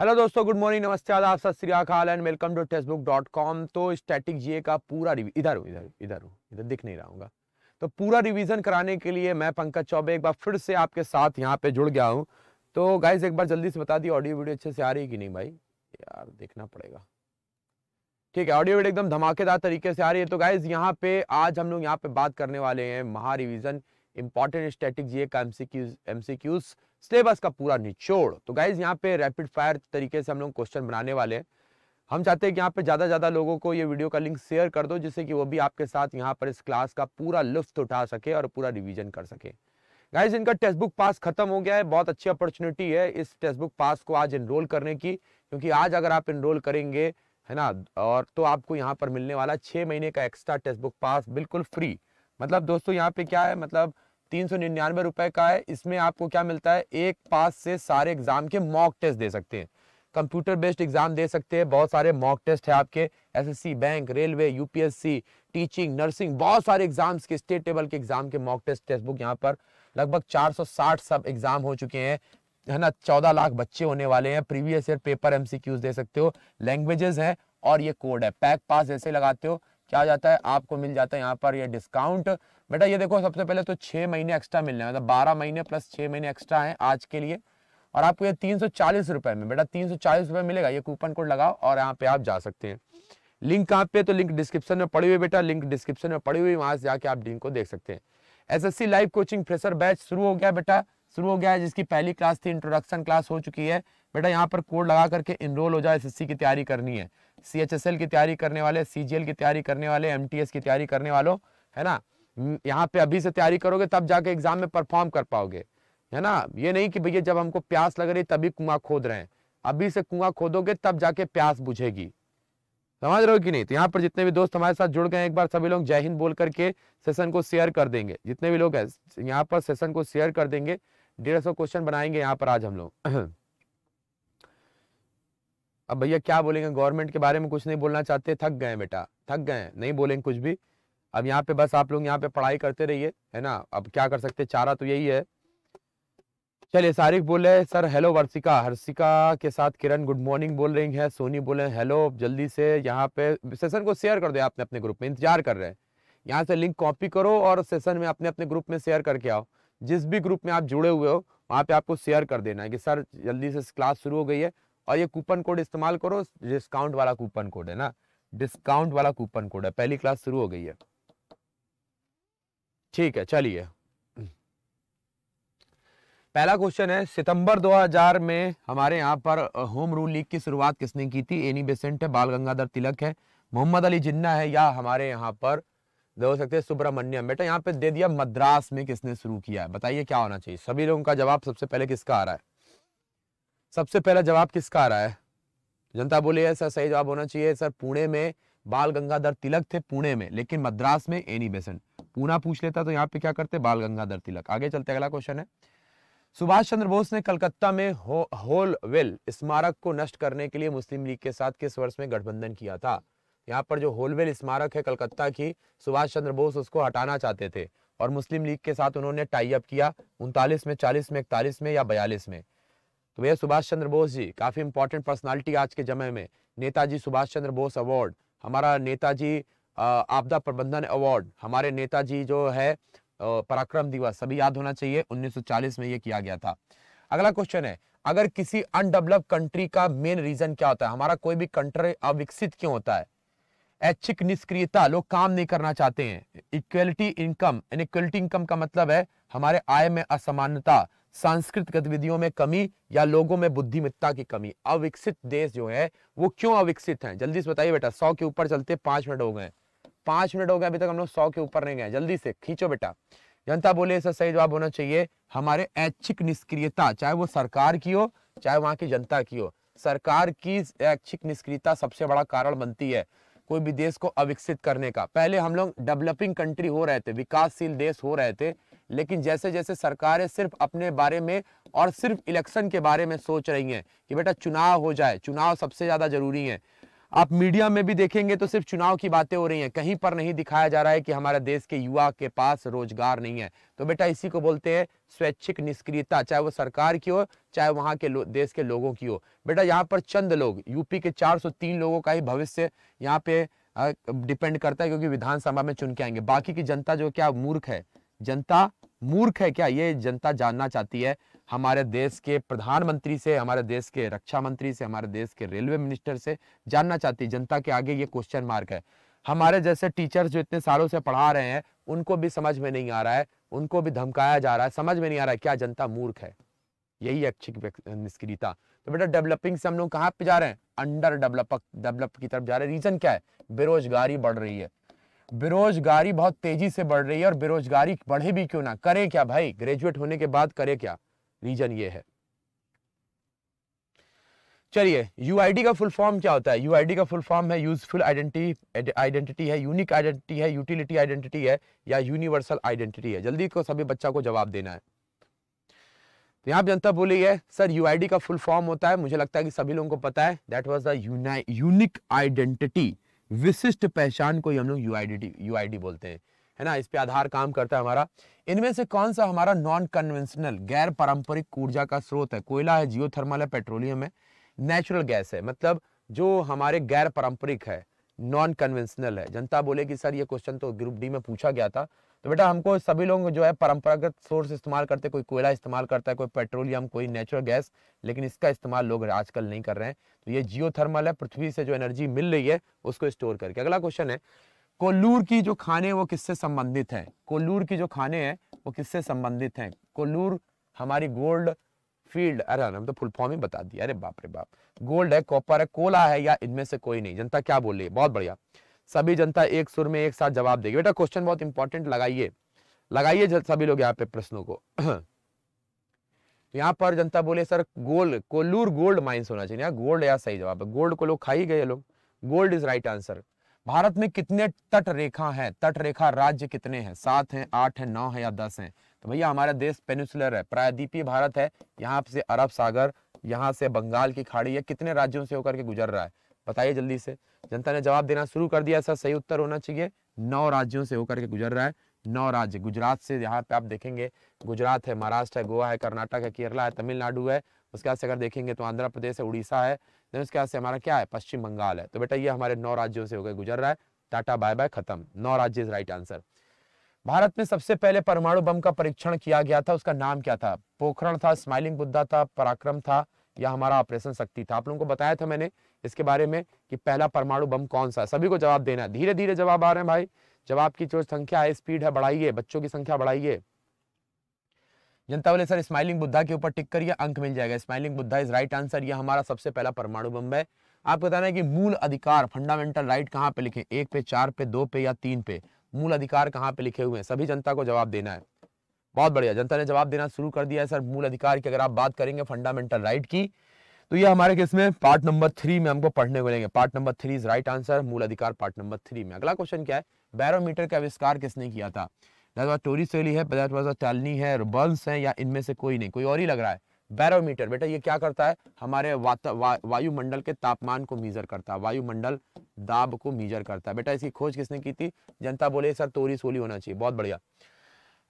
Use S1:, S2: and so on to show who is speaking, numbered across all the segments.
S1: hello दोस्तों good morning नमस्ते आदाब सत श्री अकाल and welcome to book dot com तो स्टैटिक जीए का पूरा रिव्यू इधर हूँ इधर इधर हूँ इधर दिख नहीं रहा हूँ तो पूरा रिवीजन कराने के लिए मैं पंकज चौबे एक बार फिर से आपके साथ यहाँ पे जुड़ गया हूँ तो गाइज एक बार जल्दी से बता दी ऑडियो वीडियो अच्छे से आ रही है कि नहीं भाई यार देखना पड़ेगा ठीक है ऑडियो वीडियो एकदम धमाकेदार तरीके से आ रही है तो गाइज यहाँ पे आज हम लोग यहाँ पे बात करने वाले हैं महा रिविजन इंपॉर्टेंट स्ट्रेटिक जीए का सिलेबस का पूरा निचोड़ तो गाइज यहाँ पे रैपिड फायर तरीके से हम लोग क्वेश्चन बनाने वाले हैं हम चाहते हैं कि यहाँ पे ज़्यादा ज़्यादा लोगों को ये वीडियो का लिंक शेयर कर दो जिससे कि वो भी आपके साथ यहाँ पर इस क्लास का पूरा लुफ्त उठा सके और पूरा रिविजन कर सके गाइज इनका टेक्स्ट बुक पास खत्म हो गया है बहुत अच्छी अपॉर्चुनिटी है इस टेक्स्ट बुक पास को आज इनरोल करने की क्योंकि आज अगर आप इनरोल करेंगे है ना और तो आपको यहाँ पर मिलने वाला छः महीने का एक्स्ट्रा टेक्स्ट बुक पास बिल्कुल फ्री मतलब दोस्तों यहाँ पे क्या है मतलब तीन सौ निन्यानवे रुपये का है इसमें आपको क्या मिलता है एक पास से सारे एग्जाम के मॉक टेस्ट दे सकते हैं कंप्यूटर बेस्ड एग्जाम दे सकते हैं बहुत सारे मॉक टेस्ट है आपके SSC bank railway UPSC teaching nursing बहुत सारे एग्जाम्स के स्टेट टेबल के एग्जाम के मॉक टेस्ट टेस्ट बुक यहाँ पर लगभग चार सब एग्जाम हो चुके हैं है ना चौदह लाख बच्चे होने वाले हैं प्रीवियस ईयर पेपर एमसीक्यूज दे सकते हो लैंग्वेजेस हैं और ये कोड है पैक पास ऐसे लगाते हो क्या जाता है आपको मिल जाता है यहाँ पर ये डिस्काउंट बेटा ये देखो सबसे पहले तो छः महीने एक्स्ट्रा मिलने मतलब बारह महीने प्लस छः महीने एक्स्ट्रा हैं आज के लिए और आपको ये तीन सौ में बेटा तीन सौ मिलेगा ये कूपन कोड लगाओ और यहाँ पे आप जा सकते हैं लिंक कहाँ पे तो लिंक डिस्क्रिप्शन में पड़ी हुई बेटा लिंक डिस्क्रिप्शन में पड़ी हुई वहां से जाके आप लिंक को देख सकते हैं SSC live coaching fresher batch शुरू हो गया बेटा शुरू हो गया है जिसकी पहली क्लास थी इंट्रोडक्शन क्लास हो चुकी है बेटा यहाँ पर कोड लगा करके इनरोल हो जाए एस की तैयारी करनी है सी की तैयारी करने वाले सी की तैयारी करने वाले एम की तैयारी करने वालों है ना यहाँ पे अभी से तैयारी करोगे तब जाके एग्जाम में परफॉर्म कर पाओगे है ना ये नहीं कि भैया जब हमको प्यास लग रही तभी कुआं खोद रहे हैं अभी से कुआं खोदोगे तब जाके प्यास बुझेगी समझ रहे हो कि नहीं तो यहाँ पर जितने भी दोस्त हमारे साथ जुड़ गए एक बार सभी लोग जय हिंद बोल करके सेशन को शेयर कर देंगे जितने भी लोग हैं यहाँ पर सेशन को शेयर कर देंगे डेढ़ सौ क्वेश्चन बनाएंगे यहाँ पर आज हम लोग अब भैया क्या बोलेंगे गवर्नमेंट के बारे में कुछ नहीं बोलना चाहते थक गए बेटा थक गए नहीं बोलेंगे कुछ भी अब यहाँ पे बस आप लोग यहाँ पे पढ़ाई करते रहिए है ना अब क्या कर सकते चारा तो यही है चलिए सारिक बोले सर हेलो वर्षिका हर्षिका के साथ किरण गुड मॉर्निंग बोल रही है सोनी बोले हेलो जल्दी से यहाँ पे सेशन को शेयर कर दो आपने अपने ग्रुप में इंतजार कर रहे हैं यहाँ से लिंक कॉपी करो और सेशन में अपने अपने ग्रुप में शेयर करके आओ जिस भी ग्रुप में आप जुड़े हुए हो वहाँ पे आपको शेयर कर देना है कि सर जल्दी से क्लास शुरू हो गई है और ये कूपन कोड इस्तेमाल करो डिस्काउंट वाला कूपन कोड है ना डिस्काउंट वाला कूपन कोड है पहली क्लास शुरू हो गई है ठीक है चलिए पहला क्वेश्चन है सितंबर 2000 में हमारे यहाँ पर होम रूल लीग की शुरुआत किसने की थी एनी बेसेंट है बाल गंगाधर तिलक है मोहम्मद अली जिन्ना है या हमारे यहाँ पर दे हो सकते हैं सुब्रमण्यम बेटा यहाँ पे दे दिया मद्रास में किसने शुरू किया है बताइए क्या होना चाहिए सभी लोगों का जवाब सबसे पहले किसका आ रहा है सबसे पहला जवाब किसका आ रहा है जनता बोली है सर सही जवाब होना चाहिए सर पुणे में बाल गंगाधर तिलक थे पुणे में लेकिन मद्रास में एनी बेसेंट पूना पूछ लेता तो यहाँ पे क्या करते बाल गंगाधर तिलक आगे चलते अगला क्वेश्चन है सुभाष चंद्र बोस ने कलकत्ता में हो, होल वेल स्मारक को नष्ट करने के लिए मुस्लिम लीग के साथ किस वर्ष में गठबंधन किया था यहाँ पर जो होलवेल स्मारक है कलकत्ता की सुभाष चंद्र बोस उसको हटाना चाहते थे और मुस्लिम लीग के साथ उन्होंने टाई अप किया उनतालीस में चालीस में इकतालीस में या बयालीस में तो भैया सुभाष चंद्र बोस जी काफ़ी इंपॉर्टेंट पर्सनालिटी आज के जमे में नेताजी सुभाष चंद्र बोस अवार्ड हमारा नेताजी आपदा प्रबंधन अवार्ड हमारे नेताजी जो है पराक्रम दिवस सभी याद होना चाहिए 1940 में ये किया गया था अगला क्वेश्चन है अगर किसी अनडेवलप कंट्री का मेन रीजन क्या होता है हमारा कोई भी कंट्री अविकसित क्यों होता है ऐच्छिक निष्क्रियता लोग काम नहीं करना चाहते हैं इक्वलिटी इनकम इनक्वलिटी इनकम का मतलब है हमारे आय में असमानता सांस्कृतिक गतिविधियों में कमी या लोगों में बुद्धिमत्ता की कमी अविकसित देश जो है वो क्यों अविकसित हैं जल्दी से बताइए बेटा सौ के ऊपर चलते पांच मिनट हो गए पांच मिनट हो गए अभी तक हम लोग सौ के ऊपर नहीं गए जल्दी से खींचो बेटा जनता बोले इसका सही जवाब होना चाहिए हमारे ऐच्छिक निष्क्रियता चाहे वो सरकार की हो चाहे वहां की जनता की हो सरकार की ऐच्छिक निष्क्रियता सबसे बड़ा कारण बनती है कोई भी देश को अविकसित करने का पहले हम लोग डेवलपिंग कंट्री हो रहे थे विकासशील देश हो रहे थे लेकिन जैसे जैसे सरकारें सिर्फ अपने बारे में और सिर्फ इलेक्शन के बारे में सोच रही हैं कि बेटा चुनाव हो जाए चुनाव सबसे ज़्यादा जरूरी है आप मीडिया में भी देखेंगे तो सिर्फ चुनाव की बातें हो रही हैं कहीं पर नहीं दिखाया जा रहा है कि हमारे देश के युवा के पास रोजगार नहीं है तो बेटा इसी को बोलते हैं स्वैच्छिक निष्क्रियता चाहे वो सरकार की हो चाहे वहाँ के देश के लोगों की हो बेटा यहाँ पर चंद लोग यूपी के चार लोगों का ही भविष्य यहाँ पे डिपेंड करता है क्योंकि विधानसभा में चुन के आएंगे बाकी की जनता जो क्या मूर्ख है जनता मूर्ख है क्या ये जनता जानना चाहती है हमारे देश के प्रधानमंत्री से हमारे देश के रक्षा मंत्री से हमारे देश के रेलवे मिनिस्टर से जानना चाहती जनता के आगे ये क्वेश्चन मार्क है हमारे जैसे टीचर्स जो इतने सालों से पढ़ा रहे हैं उनको भी समझ में नहीं आ रहा है उनको भी धमकाया जा रहा है समझ में नहीं आ रहा है क्या जनता मूर्ख है यही अच्छी निष्क्रियता तो बेटा डेवलपिंग से हम लोग कहाँ पे जा रहे हैं अंडर डेवलप डेवलप की तरफ जा रहे हैं रीजन क्या है बेरोजगारी बढ़ रही है बेरोजगारी बहुत तेजी से बढ़ रही है और बेरोजगारी बढ़े भी क्यों ना करे क्या भाई ग्रेजुएट होने के बाद करे क्या रीजन ये है चलिए यूआईडी का फुल फॉर्म क्या होता है यूआईडी का फुल फॉर्म है यूजफुल आइडेंटिटी आइडेंटिटी है यूनिक आइडेंटिटी है यूटिलिटी आइडेंटिटी है या यूनिवर्सल आइडेंटिटी है जल्दी को सभी बच्चा को जवाब देना है तो यहाँ जनता बोली है सर यूआईडी का फुल फॉर्म होता है मुझे लगता है कि सभी लोगों को पता है दैट वॉज द आइडेंटिटी विशिष्ट पहचान को हम लोग यू आई बोलते हैं है ना इस पे आधार काम करता है हमारा इनमें से कौन सा हमारा नॉन कन्वेंशनल गैर पारंपरिक ऊर्जा का स्रोत है कोयला है जियोथर्मल है पेट्रोलियम है नेचुरल गैस है मतलब जो हमारे गैर पारंपरिक है नॉन कन्वेंशनल है जनता बोले कि सर ये क्वेश्चन तो ग्रुप डी में पूछा गया था तो बेटा हमको सभी लोग जो है परंपरागत सोर्स इस्तेमाल करते कोई कोयला इस्तेमाल करता है कोई पेट्रोलियम कोई नेचुरल गैस लेकिन इसका इस्तेमाल लोग आजकल नहीं कर रहे हैं तो ये जियो थर्मल है पृथ्वी से जो एनर्जी मिल रही है उसको स्टोर करके अगला क्वेश्चन है कोल्लूर की जो खाने वो किससे संबंधित है कोल्लूर की जो खाने हैं वो किससे संबंधित हैं कोल्लूर हमारी गोल्ड फील्ड अरे हम तो फुल फॉर्म ही बता दिया अरे बाप रे बाप गोल्ड है कॉपर है कोला है या इनमें से कोई नहीं जनता क्या बोल रही है बहुत बढ़िया सभी जनता एक सुर में एक साथ जवाब देगी बेटा क्वेश्चन बहुत इंपॉर्टेंट लगाइए लगाइए सभी लोग यहाँ पे प्रश्नों को यहाँ पर जनता बोले sir gold Kollur gold mines होना चाहिए गोल्ड या सही जवाब है गोल्ड को लोग खाई गए लोग gold is right answer Bharat में कितने तट रेखा है तट रेखा राज्य कितने हैं सात हैं आठ हैं नौ है या दस हैं तो भैया हमारा देश पेनिसुलर है प्रायद्वीपीय भारत है यहाँ से अरब सागर यहाँ से बंगाल की खाड़ी है कितने राज्यों से होकर के गुजर रहा है बताइए जल्दी से जनता ने जवाब देना शुरू कर दिया सर सही उत्तर होना चाहिए नौ राज्यों से होकर के गुजर रहा है नौ राज्य गुजरात से यहाँ पे आप देखेंगे गुजरात है महाराष्ट्र है गोवा है कर्नाटक है केरला है तमिलनाडु है उसके बाद से अगर देखेंगे तो आंध्र प्रदेश है उड़ीसा है देन उसके बाद से हमारा क्या है पश्चिम बंगाल है तो बेटा ये हमारे नौ राज्यों से होकर गुजर रहा है टाटा बाय बाय खत्म नौ राज्य इज राइट आंसर भारत में सबसे पहले परमाणु बम का परीक्षण किया गया था उसका नाम क्या था पोखरण था स्माइलिंग बुद्धा था पराक्रम था या हमारा ऑपरेशन शक्ति था आप लोगों को बताया था मैंने इसके बारे में कि पहला परमाणु बम कौन सा सभी को जवाब देना धीरे धीरे जवाब आ रहे हैं भाई जवाब की जो संख्या है स्पीड है बढ़ाइए बच्चों की संख्या बढ़ाइए जनता बोले सर स्माइलिंग बुद्धा के ऊपर टिक करिए अंक मिल जाएगा smiling Buddha is right answer यह हमारा सबसे पहला परमाणु बम है आपको बताना है कि मूल अधिकार फंडामेंटल राइट कहाँ पे लिखे एक पे चार पे दो पे या तीन पे मूल अधिकार कहाँ पे लिखे हुए हैं सभी जनता को जवाब देना है बहुत बढ़िया जनता ने जवाब देना शुरू कर दिया है सर मूल अधिकार की अगर आप बात करेंगे फंडामेंटल राइट की तो ये हमारे किस में पार्ट नंबर थ्री में हमको पढ़ने को लेंगे part number three is right answer मूल अधिकार पार्ट नंबर थ्री में अगला क्वेश्चन क्या है बैरोमीटर का आविष्कार किसने किया था दैट वहाँ टोरी सेली है दैट थोड़ा अ टैलनी है बल्स हैं या इनमें से कोई नहीं कोई और ही लग रहा है बैरोमीटर बेटा ये क्या करता है हमारे वा, वायुमंडल के तापमान को मीजर करता है वायुमंडल दाब को मीजर करता है बेटा इसकी खोज किसने की थी जनता बोले सर तोरी सोली होना चाहिए बहुत बढ़िया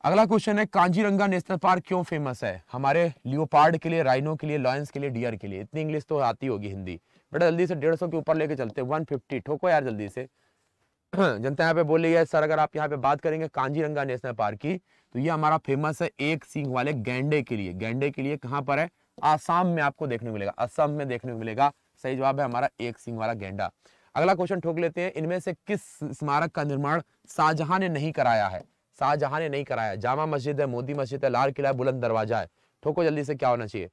S1: अगला क्वेश्चन है कांजीरंगा नेशनल पार्क क्यों फेमस है हमारे लियोपार्ड के लिए राइनो के लिए लॉयंस के लिए डियर के लिए इतनी इंग्लिश तो आती होगी हिंदी बेटा जल्दी से डेढ़ सौ के ऊपर लेके चलते वन फिफ्टी ठोको यार जल्दी से जनता यहाँ पे बोली है सर अगर आप यहाँ पे बात करेंगे कांजीरंगा नेशनल पार्क की तो ये हमारा फेमस है एक सिंह वाले गेंडे के लिए गेंडे के लिए कहाँ पर है आसाम में आपको देखने को मिलेगा असम में देखने को मिलेगा सही जवाब है हमारा एक सिंह वाला गेंडा अगला क्वेश्चन ठोक लेते हैं इनमें से किस स्मारक का निर्माण शाहजहां ने नहीं कराया है शाहजहां ने नहीं कराया जामा मस्जिद है मोदी मस्जिद है लाल किला बुलंद दरवाजा है ठोको जल्दी से क्या होना चाहिए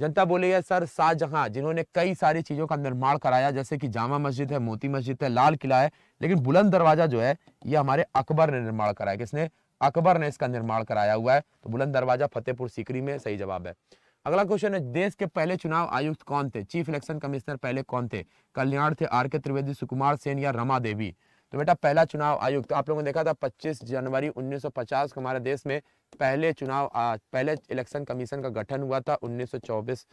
S1: जनता बोली है सर शाहजहां जिन्होंने कई सारी चीज़ों का निर्माण कराया जैसे कि जामा मस्जिद है मोती मस्जिद है लाल किला है लेकिन बुलंद दरवाज़ा जो है ये हमारे अकबर ने निर्माण कराया किसने अकबर ने इसका निर्माण कराया हुआ है तो बुलंद दरवाज़ा फतेहपुर सीकरी में सही जवाब है अगला क्वेश्चन है देश के पहले चुनाव आयुक्त कौन थे चीफ इलेक्शन कमिश्नर पहले कौन थे कल्याण थे आर के त्रिवेदी सुकुमार सेन या रमा देवी तो बेटा पहला चुनाव आयुक्त तो आप लोगों ने देखा था 25 जनवरी 1950 को हमारे देश में पहले चुनाव पहले इलेक्शन कमीशन का गठन हुआ था 1924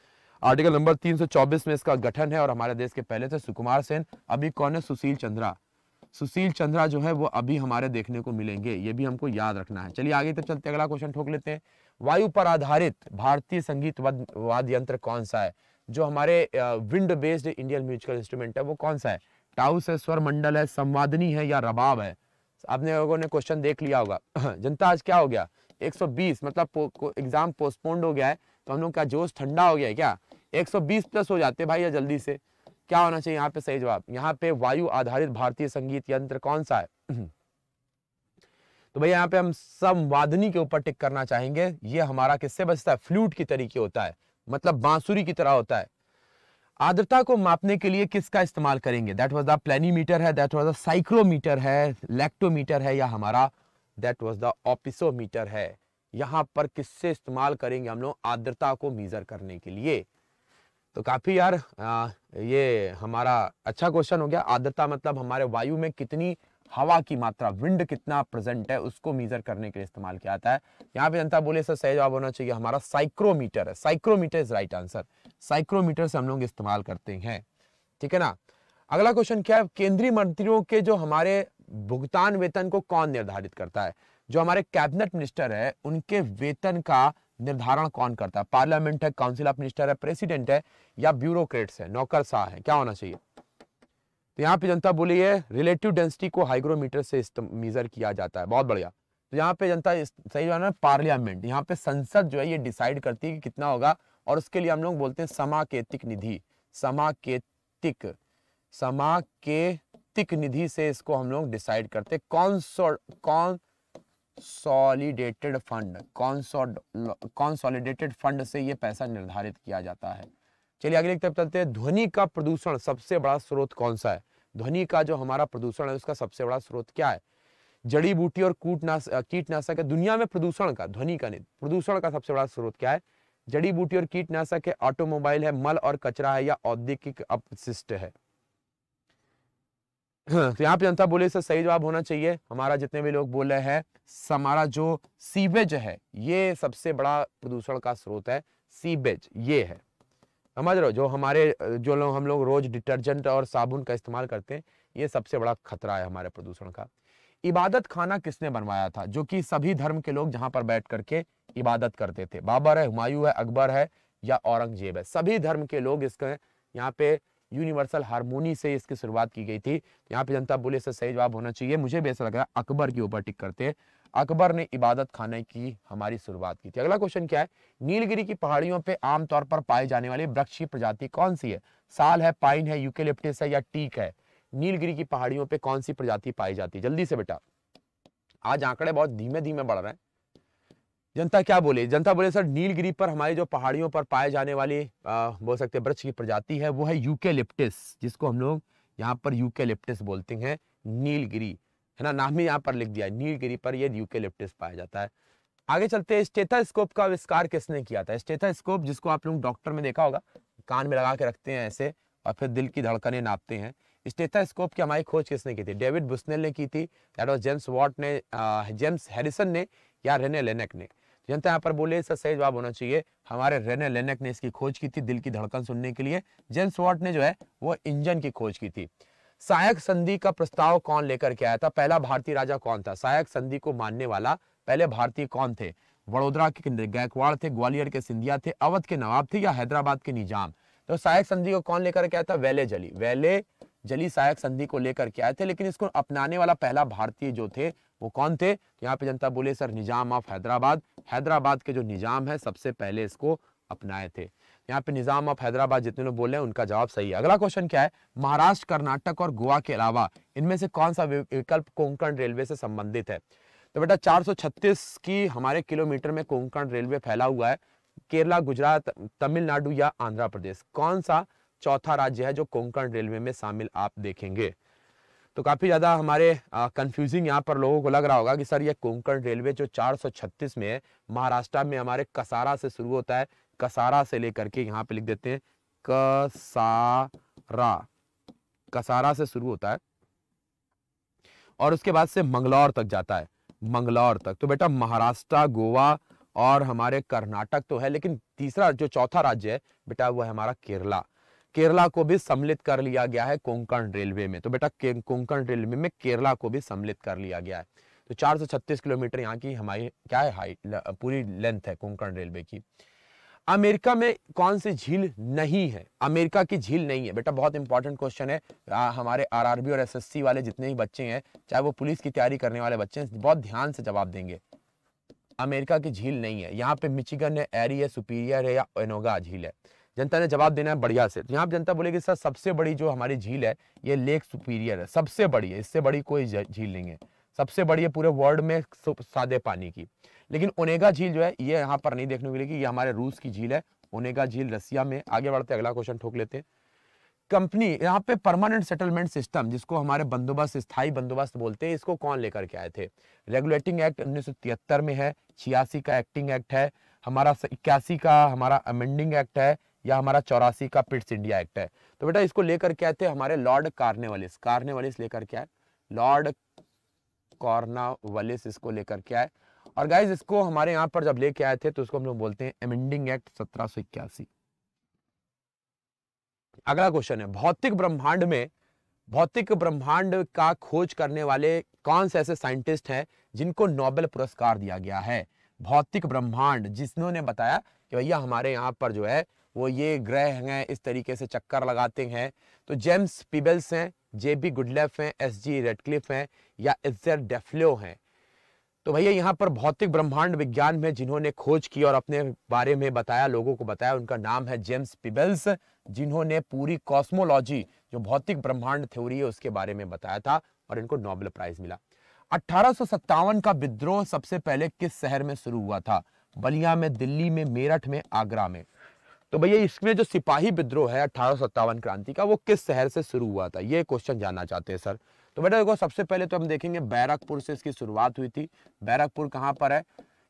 S1: आर्टिकल नंबर 324 में इसका गठन है और हमारे देश के पहले थे सुकुमार सेन अभी कौन है सुशील चंद्रा सुशील चंद्रा जो है वो अभी हमारे देखने को मिलेंगे ये भी हमको याद रखना है चलिए आगे तक तो चलते अगला क्वेश्चन ठोक लेते हैं वायु पर आधारित भारतीय संगीत वाद्य यंत्र कौन सा है जो हमारे wind based Indian musical instrument है वो कौन सा है टाउस है स्वर मंडल है संवादनी है या रबाब है आपने लोगों ने क्वेश्चन देख लिया होगा जनता आज क्या हो गया 120 मतलब एग्जाम पोस्टपोन्ड हो गया है तो हम लोग का जोश ठंडा हो गया है क्या 120 प्लस हो जाते भाई या जल्दी से क्या होना चाहिए यहाँ पे सही जवाब यहाँ पे वायु आधारित भारतीय संगीत यंत्र कौन सा है तो भैया यहाँ पे हम संवादनी के ऊपर टिक करना चाहेंगे ये हमारा किससे बचता है फ्लूट की तरीके होता है मतलब बांसुरी की तरह होता है आर्द्रता को मापने के लिए किसका इस्तेमाल करेंगे दैट वॉज द प्लेनीमीटर है दैट वॉज द साइक्रोमीटर है लेक्टोमीटर है या हमारा दैट वॉज द ऑपिसोमीटर है यहां पर किससे इस्तेमाल करेंगे हम लोग आर्द्रता को मीज़र करने के लिए तो काफ़ी यार आ, ये हमारा अच्छा क्वेश्चन हो गया आर्द्रता मतलब हमारे वायु में कितनी हवा की मात्रा विंड कितना प्रेजेंट है उसको मीजर करने के लिए इस्तेमाल किया जाता है यहाँ पे जनता बोले सर सही जवाब होना चाहिए हमारा साइक्रोमीटर है psychrometer is right answer psychrometer से हम लोग इस्तेमाल करते हैं ठीक है ना अगला क्वेश्चन क्या है केंद्रीय मंत्रियों के जो हमारे भुगतान वेतन को कौन निर्धारित करता है जो हमारे कैबिनेट मिनिस्टर है उनके वेतन का निर्धारण कौन करता है पार्लियामेंट है काउंसिल ऑफ मिनिस्टर है प्रेसिडेंट है या ब्यूरोक्रेट्स है नौकर शाह है क्या होना चाहिए तो यहाँ पे जनता बोली है रिलेटिव डेंसिटी को हाइग्रोमीटर से मीजर किया जाता है बहुत बढ़िया तो यहाँ पे जनता सही जो है पार्लियामेंट यहाँ पे संसद जो है ये डिसाइड करती है कि कितना होगा और उसके लिए हम लोग बोलते हैं समाकेतिक निधि समाकेतिक समाकेतिक निधि से इसको हम लोग डिसाइड करते कॉन्सोलिडेटेड कौन सॉलिडेटेड फंड कॉन्सोलिडेटेड फंड से ये पैसा निर्धारित किया जाता है चलिए अगले तरफ चलते हैं ध्वनि का प्रदूषण सबसे बड़ा स्रोत कौन सा है ध्वनि का जो हमारा प्रदूषण है उसका सबसे बड़ा स्रोत क्या है जड़ी बूटी और कूटनाशक कीटनाशक है दुनिया में प्रदूषण का ध्वनि का नहीं प्रदूषण का सबसे बड़ा स्रोत क्या है जड़ी बूटी और कीटनाशक है ऑटोमोबाइल है मल और कचरा है या औद्योगिक अपशिष्ट है हाँ, तो यहाँ पे जनता बोले से सही जवाब होना चाहिए हमारा जितने भी लोग बोले हैं हमारा जो सीवेज है ये सबसे बड़ा प्रदूषण का स्रोत है सीवेज ये है समझ रहे हो जो हमारे जो लोग हम लोग रोज़ डिटर्जेंट और साबुन का इस्तेमाल करते हैं ये सबसे बड़ा खतरा है हमारे प्रदूषण का इबादत खाना किसने बनवाया था जो कि सभी धर्म के लोग जहाँ पर बैठ करके इबादत करते थे बाबर है हुमायूं है अकबर है या औरंगजेब है सभी धर्म के लोग इसके यहाँ पे यूनिवर्सल हारमोनी से इसकी शुरुआत की गई थी यहाँ पे जनता बोले से सही जवाब होना चाहिए मुझे भी ऐसा लग रहा है अकबर के ऊपर टिक करते हैं अकबर ने इबादत खाने की हमारी शुरुआत की थी अगला क्वेश्चन क्या है नीलगिरी की पहाड़ियों पे आमतौर पर पाए जाने वाली वृक्ष की प्रजाति कौन सी है साल है पाइन है यूकेलिप्टिस है या टीक है नीलगिरी की पहाड़ियों पे कौन सी प्रजाति पाई जाती है जल्दी से बेटा आज आंकड़े बहुत धीमे धीमे बढ़ रहे हैं जनता क्या बोले जनता बोले सर नीलगिरी पर हमारी जो पहाड़ियों पर पाए जाने वाली बोल सकते वृक्ष की प्रजाति है वो है यूकेलिप्टिस जिसको हम लोग यहाँ पर यूकेलिप्टिस बोलते हैं नीलगिरी है ना नाम ही यहाँ पर लिख दिया नीलगिरी पर यह यूकेलिप्टिस पाया जाता है आगे चलते हैं स्टेथास्कोप का आविष्कार किसने किया था स्टेथास्कोप जिसको आप लोग डॉक्टर में देखा होगा कान में लगा के रखते हैं ऐसे और फिर दिल की धड़कने नापते हैं स्टेथास्कोप की हमारी खोज किसने की थी डेविड बुस्नेल ने की थी दैट वाज जेम्स वॉट ने जेम्स हैरिसन ने या रेने लेनेक ने जनता यहाँ पर बोले इसका सही जवाब होना चाहिए हमारे रेने लेनेक ने इसकी खोज की थी दिल की धड़कन सुनने के लिए जेम्स वॉट ने जो है वो इंजन की खोज की थी सहायक संधि का प्रस्ताव कौन लेकर के आया था पहला भारतीय राजा कौन था सहायक संधि को मानने वाला पहले भारतीय कौन थे वडोदरा के गायकवाड़ थे ग्वालियर के सिंधिया थे अवध के नवाब थे या हैदराबाद के निजाम तो सहायक संधि को कौन लेकर के आया था वैले जली वैले जली सहायक संधि को लेकर के आए थे लेकिन इसको अपनाने वाला पहला भारतीय जो थे वो कौन थे तो यहाँ पे जनता बोले सर निजाम ऑफ हैदराबाद हैदराबाद के जो निजाम है सबसे पहले इसको अपनाए थे यहाँ पे निज़ाम ऑफ हैदराबाद जितने लोग बोले हैं उनका जवाब सही है अगला क्वेश्चन क्या है महाराष्ट्र कर्नाटक और गोवा के अलावा इनमें से कौन सा विकल्प कोंकण रेलवे से संबंधित है तो बेटा 436 की हमारे किलोमीटर में कोंकण रेलवे फैला हुआ है केरला गुजरात तमिलनाडु या आंध्र प्रदेश कौन सा चौथा राज्य है जो कोंकण रेलवे में शामिल आप देखेंगे तो काफ़ी ज़्यादा हमारे कंफ्यूजिंग यहाँ पर लोगों को लग रहा होगा कि सर ये कोंकण रेलवे जो 436 में है महाराष्ट्र में हमारे कसारा से शुरू होता है कसारा से लेकर के यहाँ पे लिख देते हैं कसारा कसारा से शुरू होता है और उसके बाद से मंगलौर तक जाता है मंगलौर तक तो बेटा महाराष्ट्र गोवा और हमारे कर्नाटक तो है लेकिन तीसरा जो चौथा राज्य है बेटा वो है हमारा केरला केरला को भी सम्मिलित कर लिया गया है कोंकण रेलवे में तो बेटा कोंकण रेलवे में केरला को भी सम्मिलित कर लिया गया है तो 436 किलोमीटर यहाँ की हमारी क्या है हाइट पूरी लेंथ है कोंकण रेलवे की अमेरिका में कौन सी झील नहीं है अमेरिका की झील नहीं है बेटा बहुत इंपॉर्टेंट क्वेश्चन है आ, हमारे आरआरबी और एसएससी वाले जितने भी बच्चे हैं चाहे वो पुलिस की तैयारी करने वाले बच्चे हैं बहुत ध्यान से जवाब देंगे अमेरिका की झील नहीं है यहाँ पे मिचिगन है एरी है सुपीरियर है या एनोगा झील है जनता ने जवाब देना है बढ़िया से तो यहाँ जनता बोलेगी सर सबसे बड़ी जो हमारी झील है ये लेक सुपीरियर है सबसे बड़ी है इससे बड़ी कोई झील नहीं है सबसे बड़ी है पूरे वर्ल्ड में सादे पानी की लेकिन ओनेगा झील जो है ये यहाँ पर नहीं देखने को मिलेगी ये हमारे रूस की झील है ओनेगा झील रसिया में आगे बढ़ते अगला क्वेश्चन ठोक लेते हैं कंपनी यहाँ पे परमानेंट सेटलमेंट सिस्टम जिसको हमारे बंदोबस्त स्थायी बंदोबस्त बोलते हैं इसको कौन लेकर के आए थे रेगुलेटिंग एक्ट उन्नीस में है छियासी का एक्टिंग एक्ट है हमारा इक्यासी का हमारा अमेंडिंग एक्ट है या हमारा चौरासी का पिट्स इंडिया एक्ट है तो बेटा इसको लेकर के आए थे हमारे लॉर्ड कार्नेवलिस कार्नेवलिस लेकर के आए लॉर्ड कॉर्नावलिस इसको लेकर के आए और गाइज इसको हमारे यहाँ पर जब लेके आए थे तो उसको हम लोग बोलते हैं एमेंडिंग एक्ट सत्रह अगला क्वेश्चन है भौतिक ब्रह्मांड में भौतिक ब्रह्मांड का खोज करने वाले कौन से ऐसे साइंटिस्ट हैं जिनको नोबेल पुरस्कार दिया गया है भौतिक ब्रह्मांड जिसने बताया कि भैया हमारे यहाँ पर जो है वो ये ग्रह हैं इस तरीके से चक्कर लगाते हैं तो जेम्स पीबल्स हैं जे बी गुडलेफ हैं एस जी रेडक्लिफ हैं या जेड डेफ्लो हैं तो भैया यहाँ पर भौतिक ब्रह्मांड विज्ञान में जिन्होंने खोज की और अपने बारे में बताया लोगों को बताया उनका नाम है जेम्स पिबल्स जिन्होंने पूरी कॉस्मोलॉजी जो भौतिक ब्रह्मांड थ्योरी है उसके बारे में बताया था और इनको नोबेल प्राइज मिला अठारह का विद्रोह सबसे पहले किस शहर में शुरू हुआ था बलिया में दिल्ली में मेरठ में आगरा में तो भैया इसमें जो सिपाही विद्रोह है अठारह क्रांति का वो किस शहर से शुरू हुआ था ये क्वेश्चन जानना चाहते हैं सर तो बेटा देखो सबसे पहले तो हम देखेंगे बैरकपुर से इसकी शुरुआत हुई थी बैरकपुर कहाँ पर है